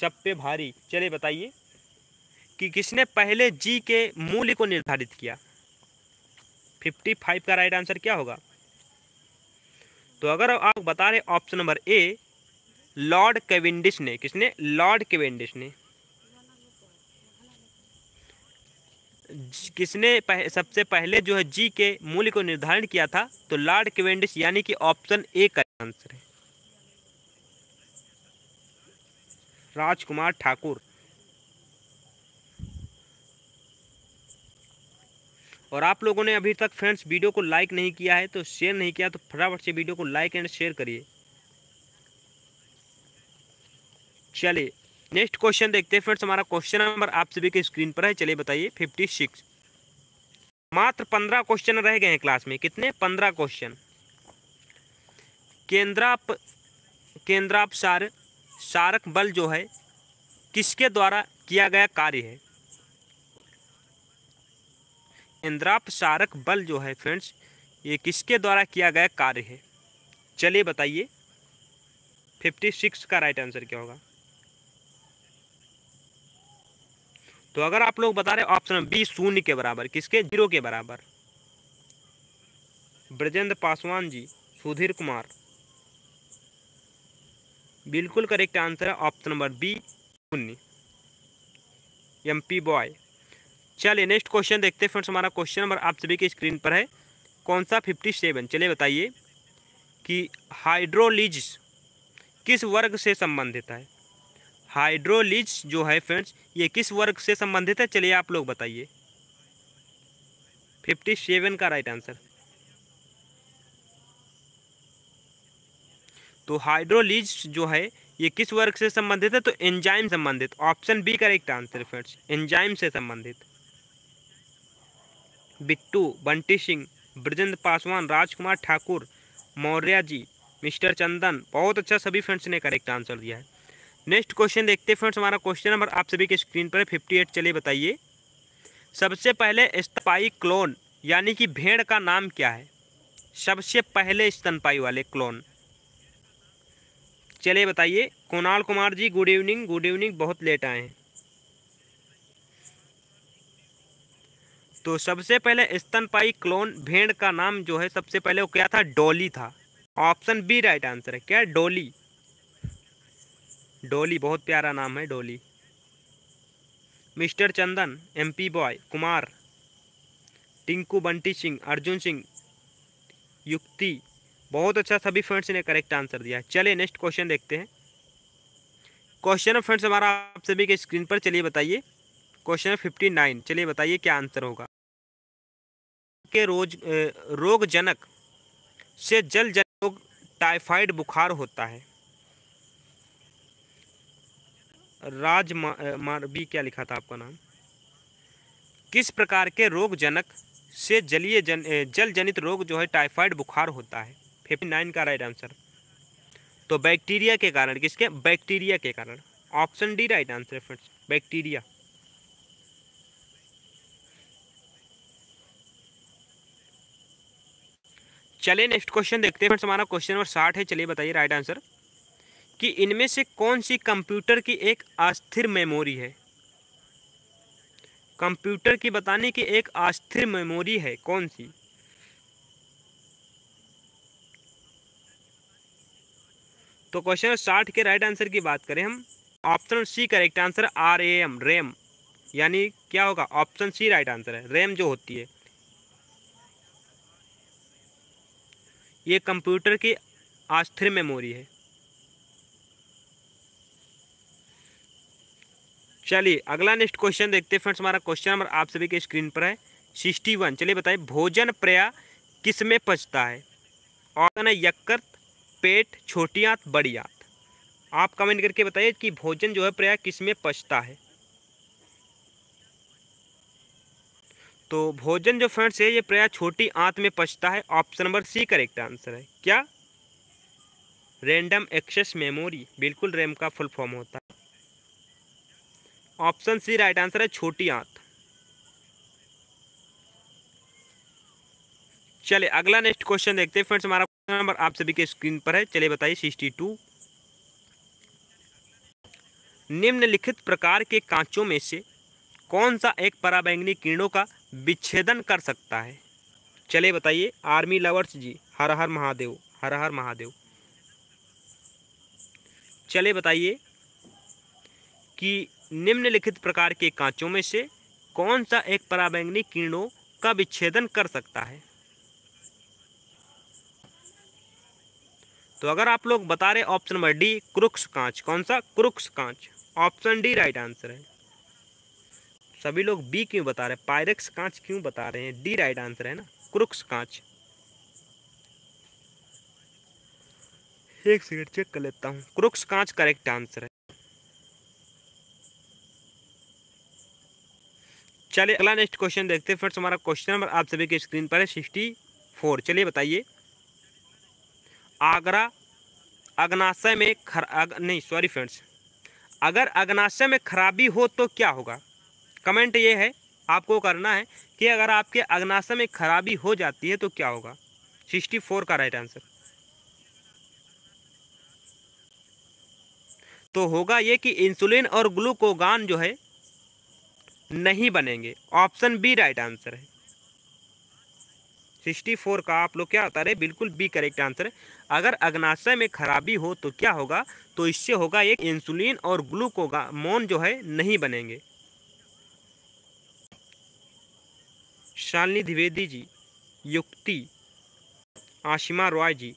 सब पे भारी चलिए बताइए कि किसने पहले जी के मूल्य को निर्धारित किया फिफ्टी फाइव का राइट आंसर क्या होगा तो अगर आप बता रहे option number A Lord Cavendish ने किसने लॉर्ड केविंडिश ने किसने पह, सबसे पहले जो है जी के मूल्य को निर्धारण किया था तो लॉर्ड केविंडिश यानी कि ऑप्शन ए का आंसर है राजकुमार ठाकुर और आप लोगों ने अभी तक फ्रेंड्स वीडियो को लाइक नहीं किया है तो शेयर नहीं किया तो फटाफट से वीडियो को लाइक एंड शेयर करिए चलिए नेक्स्ट क्वेश्चन देखते हैं फ्रेंड्स हमारा क्वेश्चन नंबर आप सभी के स्क्रीन पर है चलिए बताइए फिफ्टी सिक्स मात्र पंद्रह क्वेश्चन रह गए हैं क्लास में कितने पंद्रह क्वेश्चन केंद्राप केंद्रापसार सारक बल जो है किसके द्वारा किया गया कार्य है इंद्रापसारक बल जो है फ्रेंड्स ये किसके द्वारा किया गया कार्य है चलिए बताइए फिफ्टी सिक्स का राइट आंसर क्या होगा तो अगर आप लोग बता रहे ऑप्शन बी शून्य के बराबर किसके जीरो के बराबर ब्रजेंद्र पासवान जी सुधीर कुमार बिल्कुल करेक्ट आंसर है ऑप्शन नंबर बी शून्य एम पी बॉय चलिए नेक्स्ट क्वेश्चन देखते हैं फ्रेंड्स हमारा क्वेश्चन नंबर आप सभी की स्क्रीन पर है कौन सा फिफ्टी सेवन चलिए बताइए कि हाइड्रोलिज किस वर्ग से संबंधित है हाइड्रोलिज जो है फ्रेंड्स ये किस वर्ग से संबंधित है चलिए आप लोग बताइए फिफ्टी सेवन का राइट आंसर तो हाइड्रोलिज जो है ये किस वर्ग से संबंधित है तो एंजाइम संबंधित option B correct answer friends enzyme से संबंधित बिट्टू बंटी सिंह ब्रजेंद्र पासवान राजकुमार ठाकुर मौर्या जी मिस्टर चंदन बहुत अच्छा सभी फ्रेंड्स ने करेक्ट आंसर दिया है नेक्स्ट क्वेश्चन देखते हैं फ्रेंड्स हमारा क्वेश्चन नंबर आप सभी के स्क्रीन पर फिफ्टी एट चलिए बताइए सबसे पहले स्तनपाई क्लोन यानी कि भेड़ का नाम क्या है सबसे पहले स्तनपाई वाले क्लोन चलिए बताइए Kunal Kumar ji good evening good evening बहुत लेट आए हैं तो सबसे पहले स्तनपाई क्लोन भेड़ का नाम जो है सबसे पहले वो क्या था डोली था ऑप्शन बी राइट आंसर है क्या डोली डोली बहुत प्यारा नाम है Dolly mister Chandan MP boy Kumar Tinku Bunty Singh Arjun Singh Yukti बहुत अच्छा सभी फ्रेंड्स ने करेक्ट आंसर दिया चलिए नेक्स्ट क्वेश्चन देखते हैं क्वेश्चन फ्रेंड्स हमारा आप सभी के स्क्रीन पर चलिए बताइए क्वेश्चन फिफ्टी नाइन चलिए बताइए क्या आंसर होगा के रोज रोगजनक से जल जन रोग टाइफाइड बुखार होता है राज मारबी क्या लिखा था आपका नाम किस प्रकार के रोगजनक से जलीय जन जल जनित रोग जो है टाइफाइड बुखार होता है फिफ्टी नाइन का राइट आंसर तो बैक्टीरिया के कारण किसके बैक्टीरिया के कारण option D right answer friends bacteria चलिए नेक्स्ट क्वेश्चन देखते हैं फ्रेंड्स हमारा क्वेश्चन नंबर साठ है चलिए बताइए राइट आंसर कि इनमें से कौन सी कंप्यूटर की एक अस्थिर मेमोरी है कंप्यूटर की बताने की एक अस्थिर मेमोरी है कौन सी तो क्वेश्चन साठ के राइट आंसर की बात करें हम option C correct answer R A M RAM यानी क्या होगा ऑप्शन सी राइट आंसर है रैम जो होती है ये कंप्यूटर की अस्थिर मेमोरी है चलिए अगला नेक्स्ट क्वेश्चन देखते हैं फ्रेंड्स हमारा क्वेश्चन नंबर आप सभी के स्क्रीन पर है सिक्सटी वन चलिए बताइए भोजन प्रया किस में पचता है ऑप्शन है यकृत पेट छोटी आंत बड़ी आंत आप कमेंट करके बताइए कि भोजन जो है प्रया किस में पचता है तो भोजन जो फ्रेंड्स है ये प्रया छोटी आंत में पचता है option number C correct answer है क्या रैंडम एक्सेस मेमोरी बिल्कुल रैम का फुल फॉर्म होता है ऑप्शन सी राइट आंसर है छोटी आंत चले अगला नेक्स्ट क्वेश्चन देखते हैं फ्रेंड्स हमारा क्वेश्चन नंबर आप सभी के स्क्रीन पर है चलिए बताइए सिक्सटी टू निम्नलिखित प्रकार के कांचों में से कौन सा एक पराबैंगनी किरणों का विच्छेदन कर सकता है चले बताइए आर्मी लवर्स जी हर हर महादेव हर हर महादेव चले बताइए कि निम्नलिखित प्रकार के कांचों में से कौन सा एक पराबैंगनी किरणों का विच्छेदन कर सकता है तो अगर आप लोग बता रहे ऑप्शन नंबर डी क्रुक्स कांच कौन सा क्रुक्स कांच ऑप्शन डी राइट आंसर है सभी लोग बी क्यों बता रहे हैं पायरेक्स कांच क्यों बता रहे हैं डी राइट आंसर है ना क्रुक्स कांच एक सेकेंड चेक कर लेता हूँ क्रुक्स कांच करेक्ट आंसर है चलिए अगला नेक्स्ट क्वेश्चन देखते हैं फ्रेंड्स हमारा क्वेश्चन नंबर आप सभी के स्क्रीन पर है सिक्सटी फोर चलिए बताइए आगरा अग्नाशय में खरा अग, नहीं सॉरी फ्रेंड्स अगर अग्नाशय में खराबी हो तो क्या होगा कमेंट ये है आपको करना है कि अगर आपके अग्नाशय में खराबी हो जाती है तो क्या होगा सिक्सटी फोर का राइट आंसर तो होगा ये कि इंसुलिन और ग्लूकोगान जो है नहीं बनेंगे ऑप्शन बी राइट आंसर है सिक्सटी फोर का आप लोग क्या रहे बिल्कुल बी करेक्ट आंसर है अगर अग्नाशय में खराबी हो तो क्या होगा तो इससे होगा एक इंसुलिन और मोन जो है नहीं बनेंगे शालिनी द्विवेदी जी युक्ति आशिमा रॉय जी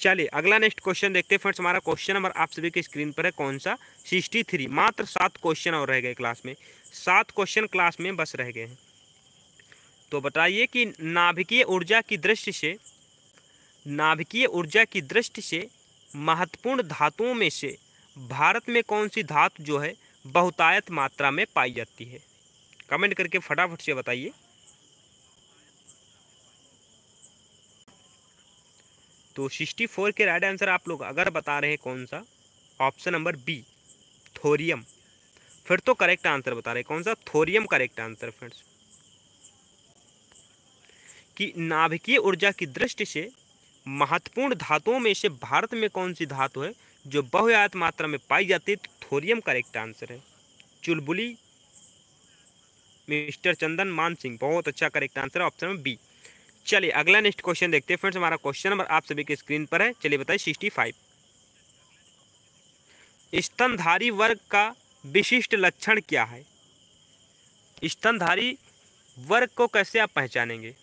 चलिए अगला नेक्स्ट क्वेश्चन देखते हैं फ्रेंड्स हमारा क्वेश्चन नंबर आप सभी के स्क्रीन पर है कौन सा सिक्सटी थ्री मात्र सात क्वेश्चन और रह गए क्लास में सात क्वेश्चन क्लास में बस रह गए हैं तो बताइए कि नाभिकीय ऊर्जा की दृष्टि से नाभिकीय ऊर्जा की दृष्टि से महत्वपूर्ण धातुओं में से भारत में कौन सी धातु जो है बहुतायत मात्रा में पाई जाती है कमेंट करके फटाफट से बताइए तो 64 के राइट आंसर आप लोग अगर बता रहे हैं कौन सा ऑप्शन नंबर बी थोरियम फिर तो करेक्ट आंसर बता रहे हैं कौन सा थोरियम करेक्ट आंसर फ्रेंड्स कि नाभिकीय ऊर्जा की दृष्टि से महत्वपूर्ण धातुओं में से भारत में कौन सी धातु है जो बहुयात मात्रा में पाई जाती है तो थोरियम करेक्ट आंसर है चुलबुली मिस्टर चंदन मान सिंह बहुत अच्छा करेक्ट आंसर है ऑप्शन बी चलिए अगला नेक्स्ट क्वेश्चन देखते हैं फ्रेंड्स हमारा क्वेश्चन नंबर आप सभी के स्क्रीन पर है चलिए बताइए सिक्सटी फाइव स्तनधारी वर्ग का विशिष्ट लक्षण क्या है स्तनधारी वर्ग को कैसे आप पहचानेंगे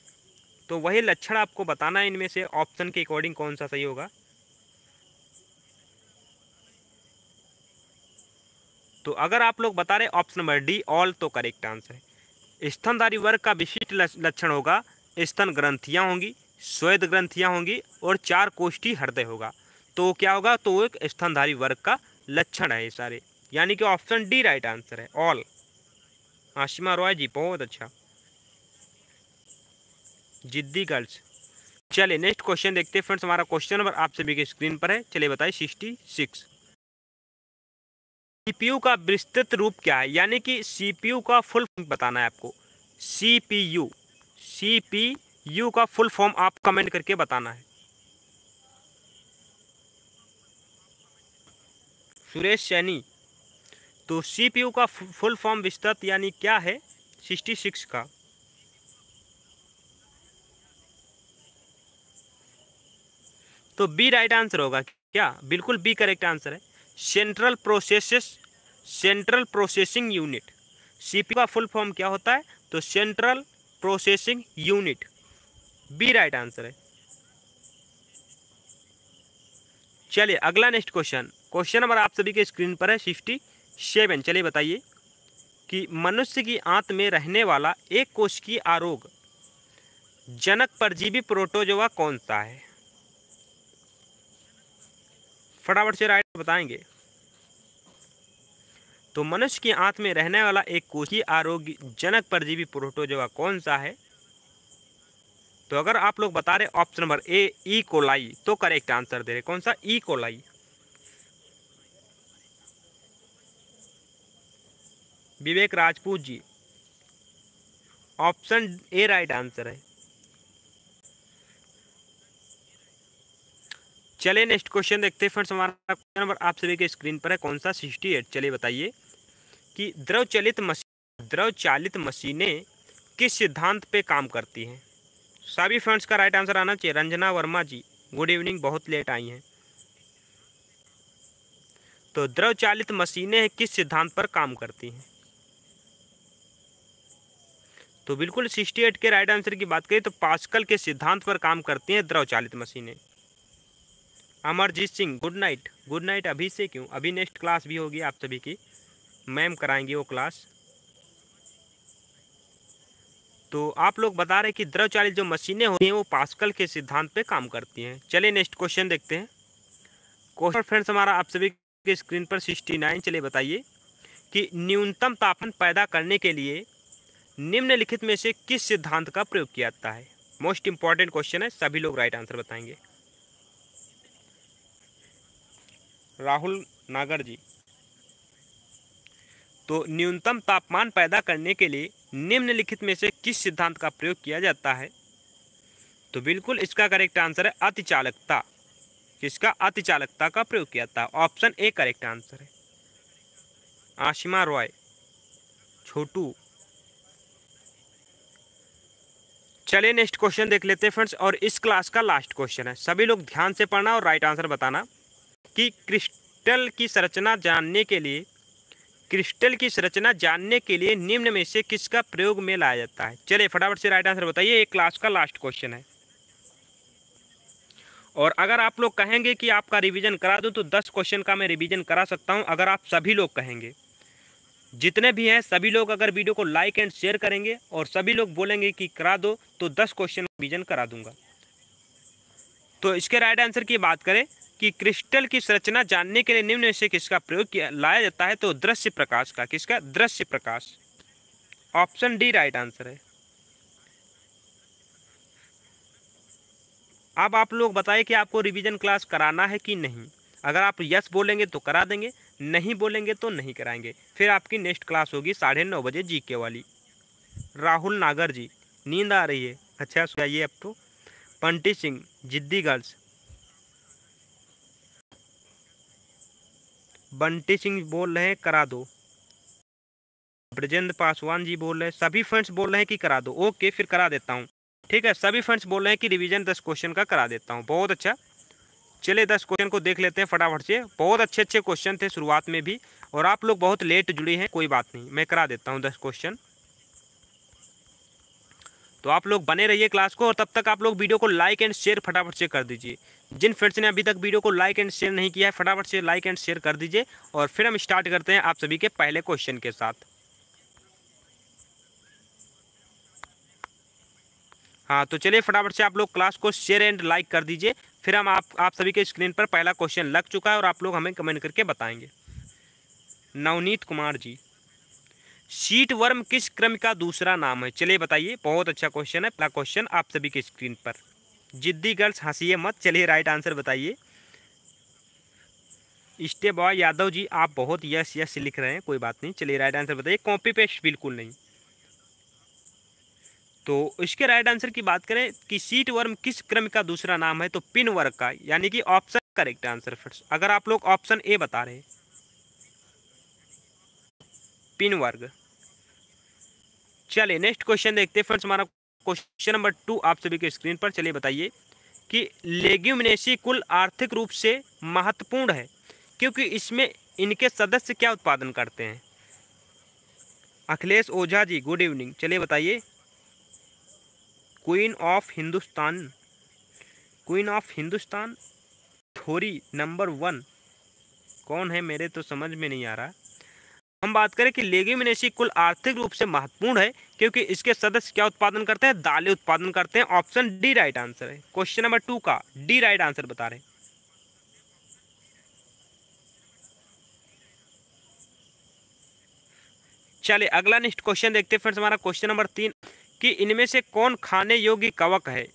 तो वही लक्षण आपको बताना है इनमें से ऑप्शन के अकॉर्डिंग कौन सा सही होगा तो अगर आप लोग बता रहे ऑप्शन नंबर डी ऑल तो करेक्ट आंसर है स्तनधारी वर्ग का विशिष्ट लक्षण होगा स्तन ग्रंथियाँ होंगी स्वेद ग्रंथियाँ होंगी और चार कोष्ठी हृदय होगा तो क्या होगा तो एक स्तनधारी वर्ग का लक्षण है ये सारे यानी कि ऑप्शन डी राइट आंसर है ऑल आशिमा रॉय जी बहुत अच्छा जिद्दी गर्ल्स चलिए नेक्स्ट क्वेश्चन देखते हैं फ्रेंड्स हमारा क्वेश्चन नंबर आप सभी के स्क्रीन पर है चलिए बताइए सिक्सटी सिक्स सीपीयू का विस्तृत रूप क्या है यानी कि सीपीयू का फुल बताना है आपको सीपीयू सी पी यू का फुल फॉर्म आप कमेंट करके बताना है सुरेश सैनी तो सी पी यू का फुल फॉर्म विस्तृत यानी क्या है सिक्सटी सिक्स का तो बी राइट आंसर होगा क्या बिल्कुल बी करेक्ट आंसर है central processes central processing unit CP का फुल फॉर्म क्या होता है तो central processing unit B right answer है चलिए अगला नेक्स्ट क्वेश्चन क्वेश्चन नंबर आप सभी के स्क्रीन पर है फिफ्टी सेवन चलिए बताइए कि मनुष्य की आंत में रहने वाला एक की आरोग जनक परजीवी प्रोटोजोआ कौन सा है फटाफट से राइट बताएंगे तो मनुष्य की आंत में रहने वाला एक कोशी आरोग्यजनक परजीवी प्रोटोजोआ कौन सा है तो अगर आप लोग बता रहे option number A E coli तो करेक्ट आंसर दे रहे कौन सा E coli Vivek Rajput ji option A right answer है चलिए नेक्स्ट क्वेश्चन देखते हैं फ्रेंड्स हमारा नंबर आप सभी के स्क्रीन पर है कौन सा सिक्सटी एट चलिए बताइए कि द्रव चलित मशीन द्रव चालित मशीनें किस सिद्धांत पे काम करती हैं सभी फ्रेंड्स का राइट आंसर आना चाहिए रंजना वर्मा जी गुड इवनिंग बहुत लेट आई हैं तो द्रव चालित मशीनें किस सिद्धांत पर काम करती हैं तो बिल्कुल सिक्सटी एट के राइट आंसर की बात करें तो पास्कल के सिद्धांत पर काम करती हैं द्रव चालित मशीनें Amarjeet Singh good night good night अभी से क्यों अभी नेक्स्ट क्लास भी होगी आप सभी की मैम कराएंगी वो क्लास तो आप लोग बता रहे कि द्रव चालित जो मशीनें होती हैं वो पास्कल के सिद्धांत पे काम करती हैं चलिए नेक्स्ट क्वेश्चन देखते हैं क्वेश्चन फ्रेंड्स हमारा आप सभी के स्क्रीन पर सिक्सटी नाइन चलिए बताइए कि न्यूनतम तापमान पैदा करने के लिए निम्नलिखित में से किस सिद्धांत का प्रयोग किया जाता है मोस्ट इम्पॉर्टेंट क्वेश्चन है सभी लोग राइट आंसर बताएंगे राहुल नागर जी तो न्यूनतम तापमान पैदा करने के लिए निम्नलिखित में से किस सिद्धांत का प्रयोग किया जाता है तो बिल्कुल इसका करेक्ट आंसर है अतिचालकता किसका अतिचालकता का प्रयोग किया जाता है ऑप्शन ए करेक्ट आंसर है आशिमा रॉय छोटू चलिए नेक्स्ट क्वेश्चन देख लेते हैं फ्रेंड्स और इस क्लास का लास्ट क्वेश्चन है सभी लोग ध्यान से पढ़ना और राइट आंसर बताना कि क्रिस्टल की संरचना जानने के लिए क्रिस्टल की संरचना जानने के लिए निम्न में से किसका प्रयोग में लाया जाता है चलिए फटाफट से राइट आंसर बताइए एक क्लास का लास्ट क्वेश्चन है और अगर आप लोग कहेंगे कि आपका रिवीजन करा दूं तो दस क्वेश्चन का मैं रिवीजन करा सकता हूं अगर आप सभी लोग कहेंगे जितने भी हैं सभी लोग अगर वीडियो को लाइक एंड शेयर करेंगे और सभी लोग बोलेंगे कि करा दो तो दस क्वेश्चन रिविजन करा दूंगा तो इसके राइट आंसर की बात करें कि क्रिस्टल की संरचना जानने के लिए निम्न में से किसका प्रयोग किया लाया जाता है तो दृश्य प्रकाश का किसका दृश्य प्रकाश ऑप्शन डी राइट आंसर है अब आप लोग बताइए कि आपको रिवीजन क्लास कराना है कि नहीं अगर आप यस बोलेंगे तो करा देंगे नहीं बोलेंगे तो नहीं कराएंगे फिर आपकी नेक्स्ट क्लास होगी साढ़े नौ बजे जीके वाली राहुल नागर जी नींद आ रही है अच्छा सुनाइए अब तो पंटी सिंह जिद्दी गर्ल्स बंटी सिंह बोल रहे हैं करा दो ब्रजेंद्र पासवान जी बोल रहे हैं सभी फ्रेंड्स बोल रहे हैं कि करा दो ओके फिर करा देता हूँ ठीक है सभी फ्रेंड्स बोल रहे हैं कि रिवीजन दस क्वेश्चन का करा देता हूँ बहुत अच्छा चले दस क्वेश्चन को देख लेते हैं फटाफट से बहुत अच्छे अच्छे क्वेश्चन थे शुरुआत में भी और आप लोग बहुत लेट जुड़े हैं कोई बात नहीं मैं करा देता हूँ दस क्वेश्चन तो आप लोग बने रहिए क्लास को और तब तक आप लोग वीडियो को लाइक एंड शेयर फटाफट से कर दीजिए जिन फ्रेंड्स ने अभी तक वीडियो को लाइक एंड शेयर नहीं किया है फटाफट से लाइक एंड शेयर कर दीजिए और फिर हम स्टार्ट करते हैं आप सभी के पहले क्वेश्चन के साथ हाँ तो चलिए फटाफट से आप लोग क्लास को शेयर एंड लाइक कर दीजिए फिर हम आप आप सभी के स्क्रीन पर पहला क्वेश्चन लग चुका है और आप लोग हमें कमेंट करके बताएंगे नवनीत कुमार जी शीट वर्म किस क्रम का दूसरा नाम है चलिए बताइए बहुत अच्छा क्वेश्चन है पहला क्वेश्चन आप सभी के स्क्रीन पर जिद्दी गर्ल्स हंसी मत चलिए राइट आंसर बताइए इस्टे बॉय यादव जी आप बहुत यस यस लिख रहे हैं कोई बात नहीं चलिए राइट आंसर बताइए कॉपी पेस्ट बिल्कुल नहीं तो इसके राइट आंसर की बात करें कि सीट वर्म किस क्रम का दूसरा नाम है तो पिन वर्क का यानी कि ऑप्शन करेक्ट आंसर फ्रेंड्स अगर आप लोग ऑप्शन ए बता रहे हैं पिन वर्ग चलिए नेक्स्ट क्वेश्चन देखते हैं फ्रेंड्स हमारा क्वेश्चन नंबर टू आप सभी के स्क्रीन पर चलिए बताइए कि लेग्यूमिनेसी कुल आर्थिक रूप से महत्वपूर्ण है क्योंकि इसमें इनके सदस्य क्या उत्पादन करते हैं अखिलेश ओझा जी गुड इवनिंग चलिए बताइए queen of Hindustan queen of Hindustan थोरी नंबर वन कौन है मेरे तो समझ में नहीं आ रहा हम बात करें कि लेग्यूमिनेसी कुल आर्थिक रूप से महत्वपूर्ण है क्योंकि इसके सदस्य क्या उत्पादन करते हैं दालें उत्पादन करते हैं ऑप्शन डी राइट आंसर है क्वेश्चन नंबर टू का डी राइट आंसर बता रहे चलिए अगला नेक्स्ट क्वेश्चन देखते हैं फ्रेंड्स हमारा क्वेश्चन नंबर तीन कि इनमें से कौन खाने योग्य कवक है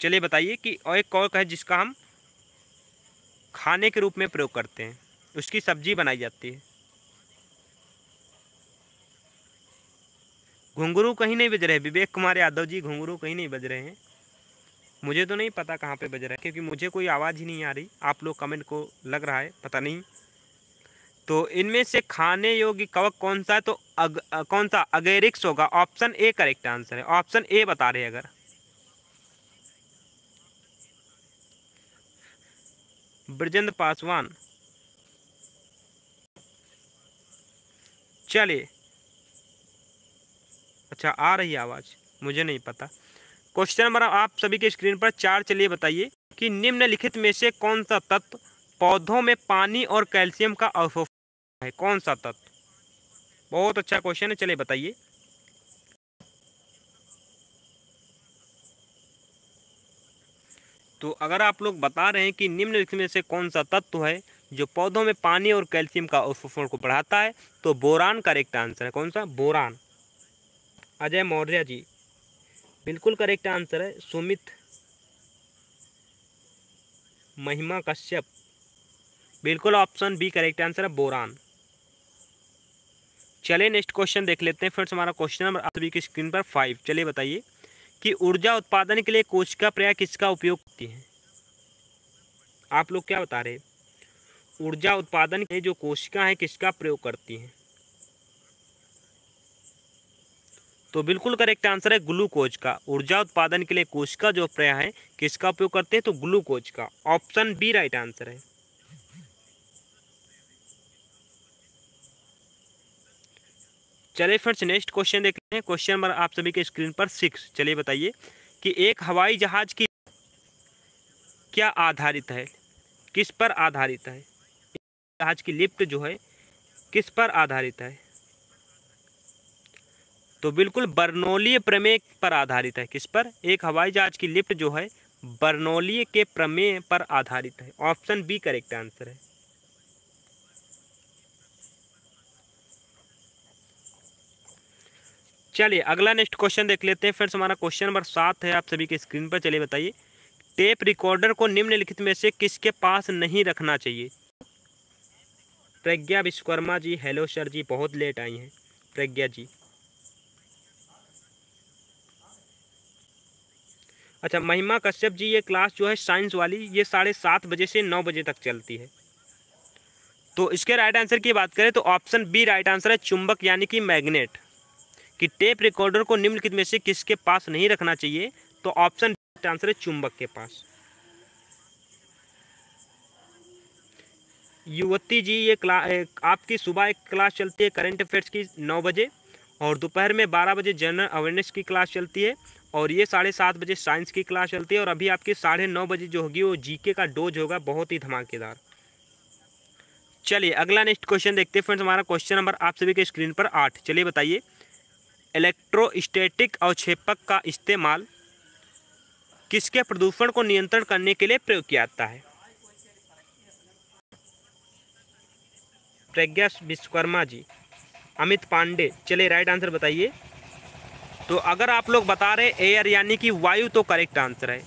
चलिए बताइए कि एक कवक है जिसका हम खाने के रूप में प्रयोग करते हैं उसकी सब्जी बनाई जाती है घुंगरू कहीं नहीं बज रहे विवेक कुमार यादव जी घुंगरू कहीं नहीं बज रहे हैं मुझे तो नहीं पता कहाँ पे बज रहा है क्योंकि मुझे कोई आवाज़ ही नहीं आ रही आप लोग कमेंट को लग रहा है पता नहीं तो इनमें से खाने योग्य कवक कौन सा है तो अग, अ, कौन सा अगेरिक्स होगा ऑप्शन ए करेक्ट आंसर है ऑप्शन ए बता रहे अगर ब्रजेंद्र पासवान चलिए अच्छा आ रही है आवाज़ मुझे नहीं पता क्वेश्चन नंबर आप सभी के स्क्रीन पर चार चलिए बताइए कि निम्नलिखित में से कौन सा तत्व पौधों में पानी और कैल्शियम का अवशोषण है कौन सा तत्व बहुत अच्छा क्वेश्चन है चलिए बताइए तो अगर आप लोग बता रहे हैं कि निम्नलिखित में से कौन सा तत्व है जो पौधों में पानी और कैल्शियम का अवशोषण को बढ़ाता है तो बोरान करेक्ट आंसर है कौन सा बोरान अजय मौर्य जी बिल्कुल करेक्ट आंसर है सुमित महिमा कश्यप बिल्कुल ऑप्शन बी करेक्ट आंसर है बोरान चलिए नेक्स्ट क्वेश्चन देख लेते हैं फ्रेंड्स हमारा क्वेश्चन नंबर सभी की स्क्रीन पर फाइव चलिए बताइए कि ऊर्जा उत्पादन के लिए कोशिका प्रया किसका उपयोग करती है आप लोग क्या बता रहे ऊर्जा उत्पादन के जो कोशिका है किसका प्रयोग करती हैं तो बिल्कुल करेक्ट आंसर है ग्लूकोज का ऊर्जा उत्पादन के लिए कोशिका जो प्रया है किसका उपयोग करते हैं तो ग्लूकोज का ऑप्शन बी राइट आंसर है चलिए फ्रेंड्स नेक्स्ट क्वेश्चन देखते हैं क्वेश्चन नंबर आप सभी के स्क्रीन पर सिक्स चलिए बताइए कि एक हवाई जहाज की क्या आधारित है किस पर आधारित है जहाज की लिफ्ट जो है किस पर आधारित है तो बिल्कुल बर्नौली प्रमेय पर आधारित है किस पर एक हवाई जहाज की लिफ्ट जो है बर्नौली के प्रमेय पर आधारित है ऑप्शन बी करेक्ट आंसर है चलिए अगला नेक्स्ट क्वेश्चन देख लेते हैं फ्रेंड्स हमारा क्वेश्चन नंबर सात है आप सभी के स्क्रीन पर चलिए बताइए टेप रिकॉर्डर को निम्नलिखित में से किसके पास नहीं रखना चाहिए प्रज्ञा विश्वकर्मा जी हेलो सर जी बहुत लेट आई हैं प्रज्ञा जी अच्छा महिमा कश्यप जी ये क्लास जो है साइंस वाली ये साढ़े सात बजे से नौ बजे तक चलती है तो इसके राइट आंसर की बात करें तो ऑप्शन बी राइट आंसर है चुंबक यानी कि मैग्नेट कि टेप रिकॉर्डर को निम्नलिखित में से किसके पास नहीं रखना चाहिए तो ऑप्शन राइट आंसर है चुंबक के पास युवती जी ये क्ला आपकी सुबह एक क्लास चलती है करंट अफेयर्स की नौ बजे और दोपहर में बारह बजे जनरल अवेयरनेस की क्लास चलती है और ये साढ़े सात बजे साइंस की क्लास चलती है और अभी आपकी साढ़े नौ बजे जो होगी वो जीके का डोज होगा बहुत ही धमाकेदार चलिए अगला नेक्स्ट क्वेश्चन देखते हैं फ्रेंड्स हमारा क्वेश्चन नंबर आप सभी के स्क्रीन पर आठ चलिए बताइए इलेक्ट्रोस्टैटिक अवक्षेपक का इस्तेमाल किसके प्रदूषण को नियंत्रण करने के लिए प्रयोग किया जाता है प्रज्ञा विश्वकर्मा जी अमित पांडे चलिए राइट आंसर बताइए तो अगर आप लोग बता रहे एयर यानी कि वायु तो करेक्ट आंसर है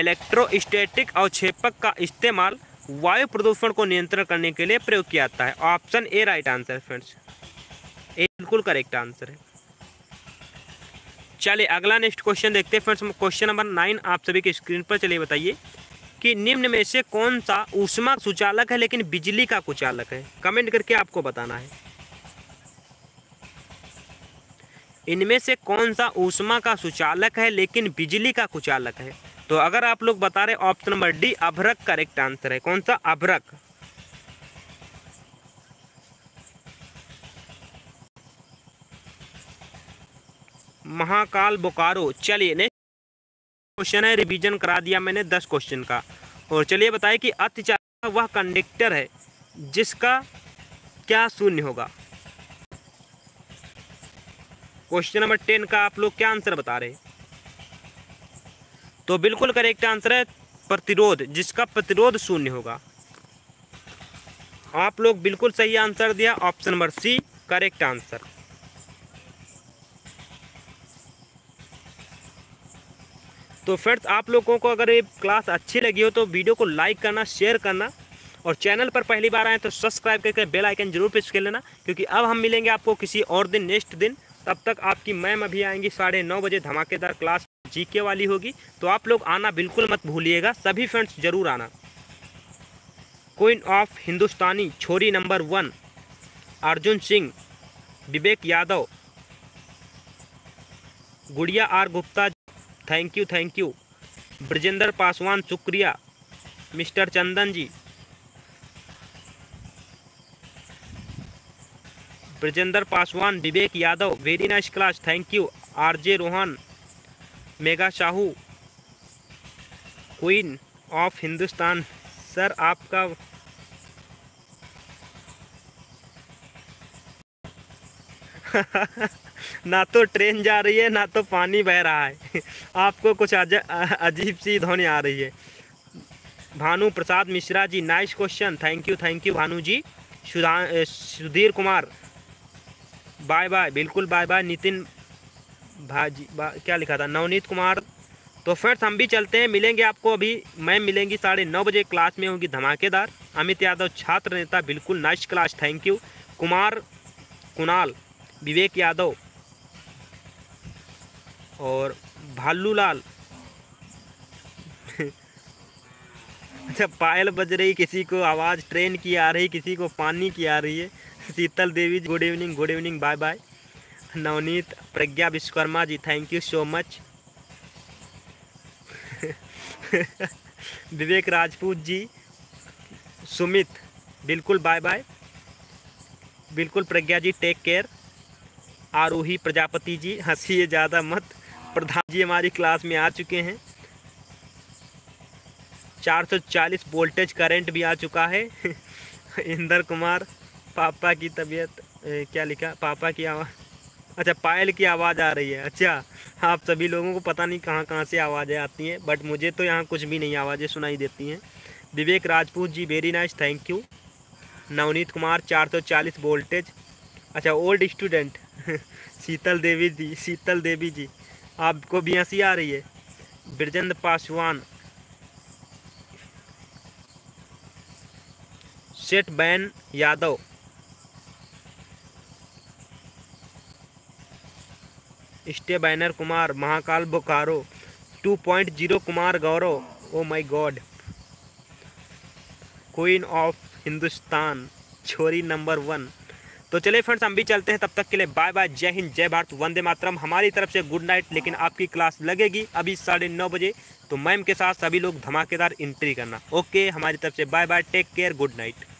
इलेक्ट्रोस्टैटिक अवक्षेपक का इस्तेमाल वायु प्रदूषण को नियंत्रण करने के लिए प्रयोग किया जाता है option A right answer friends A बिल्कुल करेक्ट आंसर है चलिए अगला नेक्स्ट क्वेश्चन देखते हैं फ्रेंड्स क्वेश्चन नंबर नाइन आप सभी के स्क्रीन पर चलिए बताइए कि निम्न में से कौन सा ऊष्मा सुचालक है लेकिन बिजली का कुचालक है कमेंट करके आपको बताना है इनमें से कौन सा ऊष्मा का सुचालक है लेकिन बिजली का कुचालक है तो अगर आप लोग बता रहे ऑप्शन नंबर डी अभ्रक करेक्ट आंसर है कौन सा अभ्रक महाकाल बोकारो चलिए नेक्स्ट क्वेश्चन है रिवीजन करा दिया मैंने दस क्वेश्चन का और चलिए बताएं कि अतिचालक वह कंडक्टर है जिसका क्या शून्य होगा क्वेश्चन नंबर टेन का आप लोग क्या आंसर बता रहे तो बिल्कुल करेक्ट आंसर है प्रतिरोध जिसका प्रतिरोध शून्य होगा आप लोग बिल्कुल सही आंसर दिया option number C correct answer तो फ्रेंड्स आप लोगों को अगर ये क्लास अच्छी लगी हो तो वीडियो को लाइक करना शेयर करना और चैनल पर पहली बार आए तो सब्सक्राइब करके बेल आइकन जरूर प्रेस कर लेना क्योंकि अब हम मिलेंगे आपको किसी और दिन नेक्स्ट दिन तब तक आपकी मैम अभी आएंगी साढ़े नौ बजे धमाकेदार क्लास जीके वाली होगी तो आप लोग आना बिल्कुल मत भूलिएगा सभी फ्रेंड्स जरूर आना क्वीन ऑफ हिंदुस्तानी छोरी number one Arjun Singh Vivek Yadav Gudiya R Gupta thank you thank you Brajendra Paswan शुक्रिया mister Chandan ji Brajendra Paswan Vivek Yadav very nice class thank you RJ Rohan Megha Shahu queen of Hindustan sir आपका *laughs* ना तो ट्रेन जा रही है ना तो पानी बह रहा है आपको कुछ अजीब सी ध्वनि आ रही है Bhanu Prasad Mishra ji nice question thank you thank you Bhanu ji Sudhir Kumar bye bye बिल्कुल बाय बाय नितिन भाजी बा, क्या लिखा था नवनीत कुमार तो फ्रेंड्स हम भी चलते हैं मिलेंगे आपको अभी मैं मिलेंगी साढ़े नौ बजे क्लास में होंगी धमाकेदार अमित यादव छात्र नेता बिल्कुल nice class thank you Kumar Kunal Vivek Yadav और भालूलाल *laughs* अच्छा पायल बज रही किसी को आवाज़ ट्रेन की आ रही किसी को पानी की आ रही है Sheetal Devi ji good evening good evening bye bye Navneet Pragya Vishwakarma ji thank you so much Vivek Rajput ji Sumit बिल्कुल बाय बाय बिल्कुल प्रज्ञा जी टेक केयर आरोही प्रजापति जी हंसी ज़्यादा मत प्रधान जी हमारी क्लास में आ चुके हैं 440 वोल्टेज करंट भी आ चुका है *laughs* इंदर कुमार पापा की तबीयत क्या लिखा पापा की आवाज़ अच्छा पायल की आवाज़ आ रही है अच्छा आप सभी लोगों को पता नहीं कहाँ कहाँ से आवाज़ें आती हैं बट मुझे तो यहाँ कुछ भी नहीं आवाज़ें सुनाई देती हैं Vivek Rajput ji very nice thank you Navneet Kumar चार सौ चालीस वोल्टेज अच्छा ओल्ड स्टूडेंट *laughs* शीतल देवी जी शीतल देवी जी आपको भी हंसी आ रही है ब्रजेंद्र पासवान सेठ बैन यादव स्टे बैनर Kumar Mahakal Bokaro two point zero Kumar Gaurav oh my god queen of Hindustan छोरी नंबर वन तो चलिए फ्रेंड्स हम भी चलते हैं तब तक के लिए बाय बाय जय हिंद जय भारत वंदे मातरम हमारी तरफ से गुड नाइट लेकिन आपकी क्लास लगेगी अभी साढ़े नौ बजे तो मैम के साथ सभी लोग धमाकेदार एंट्री करना ओके हमारी तरफ से bye bye take care good night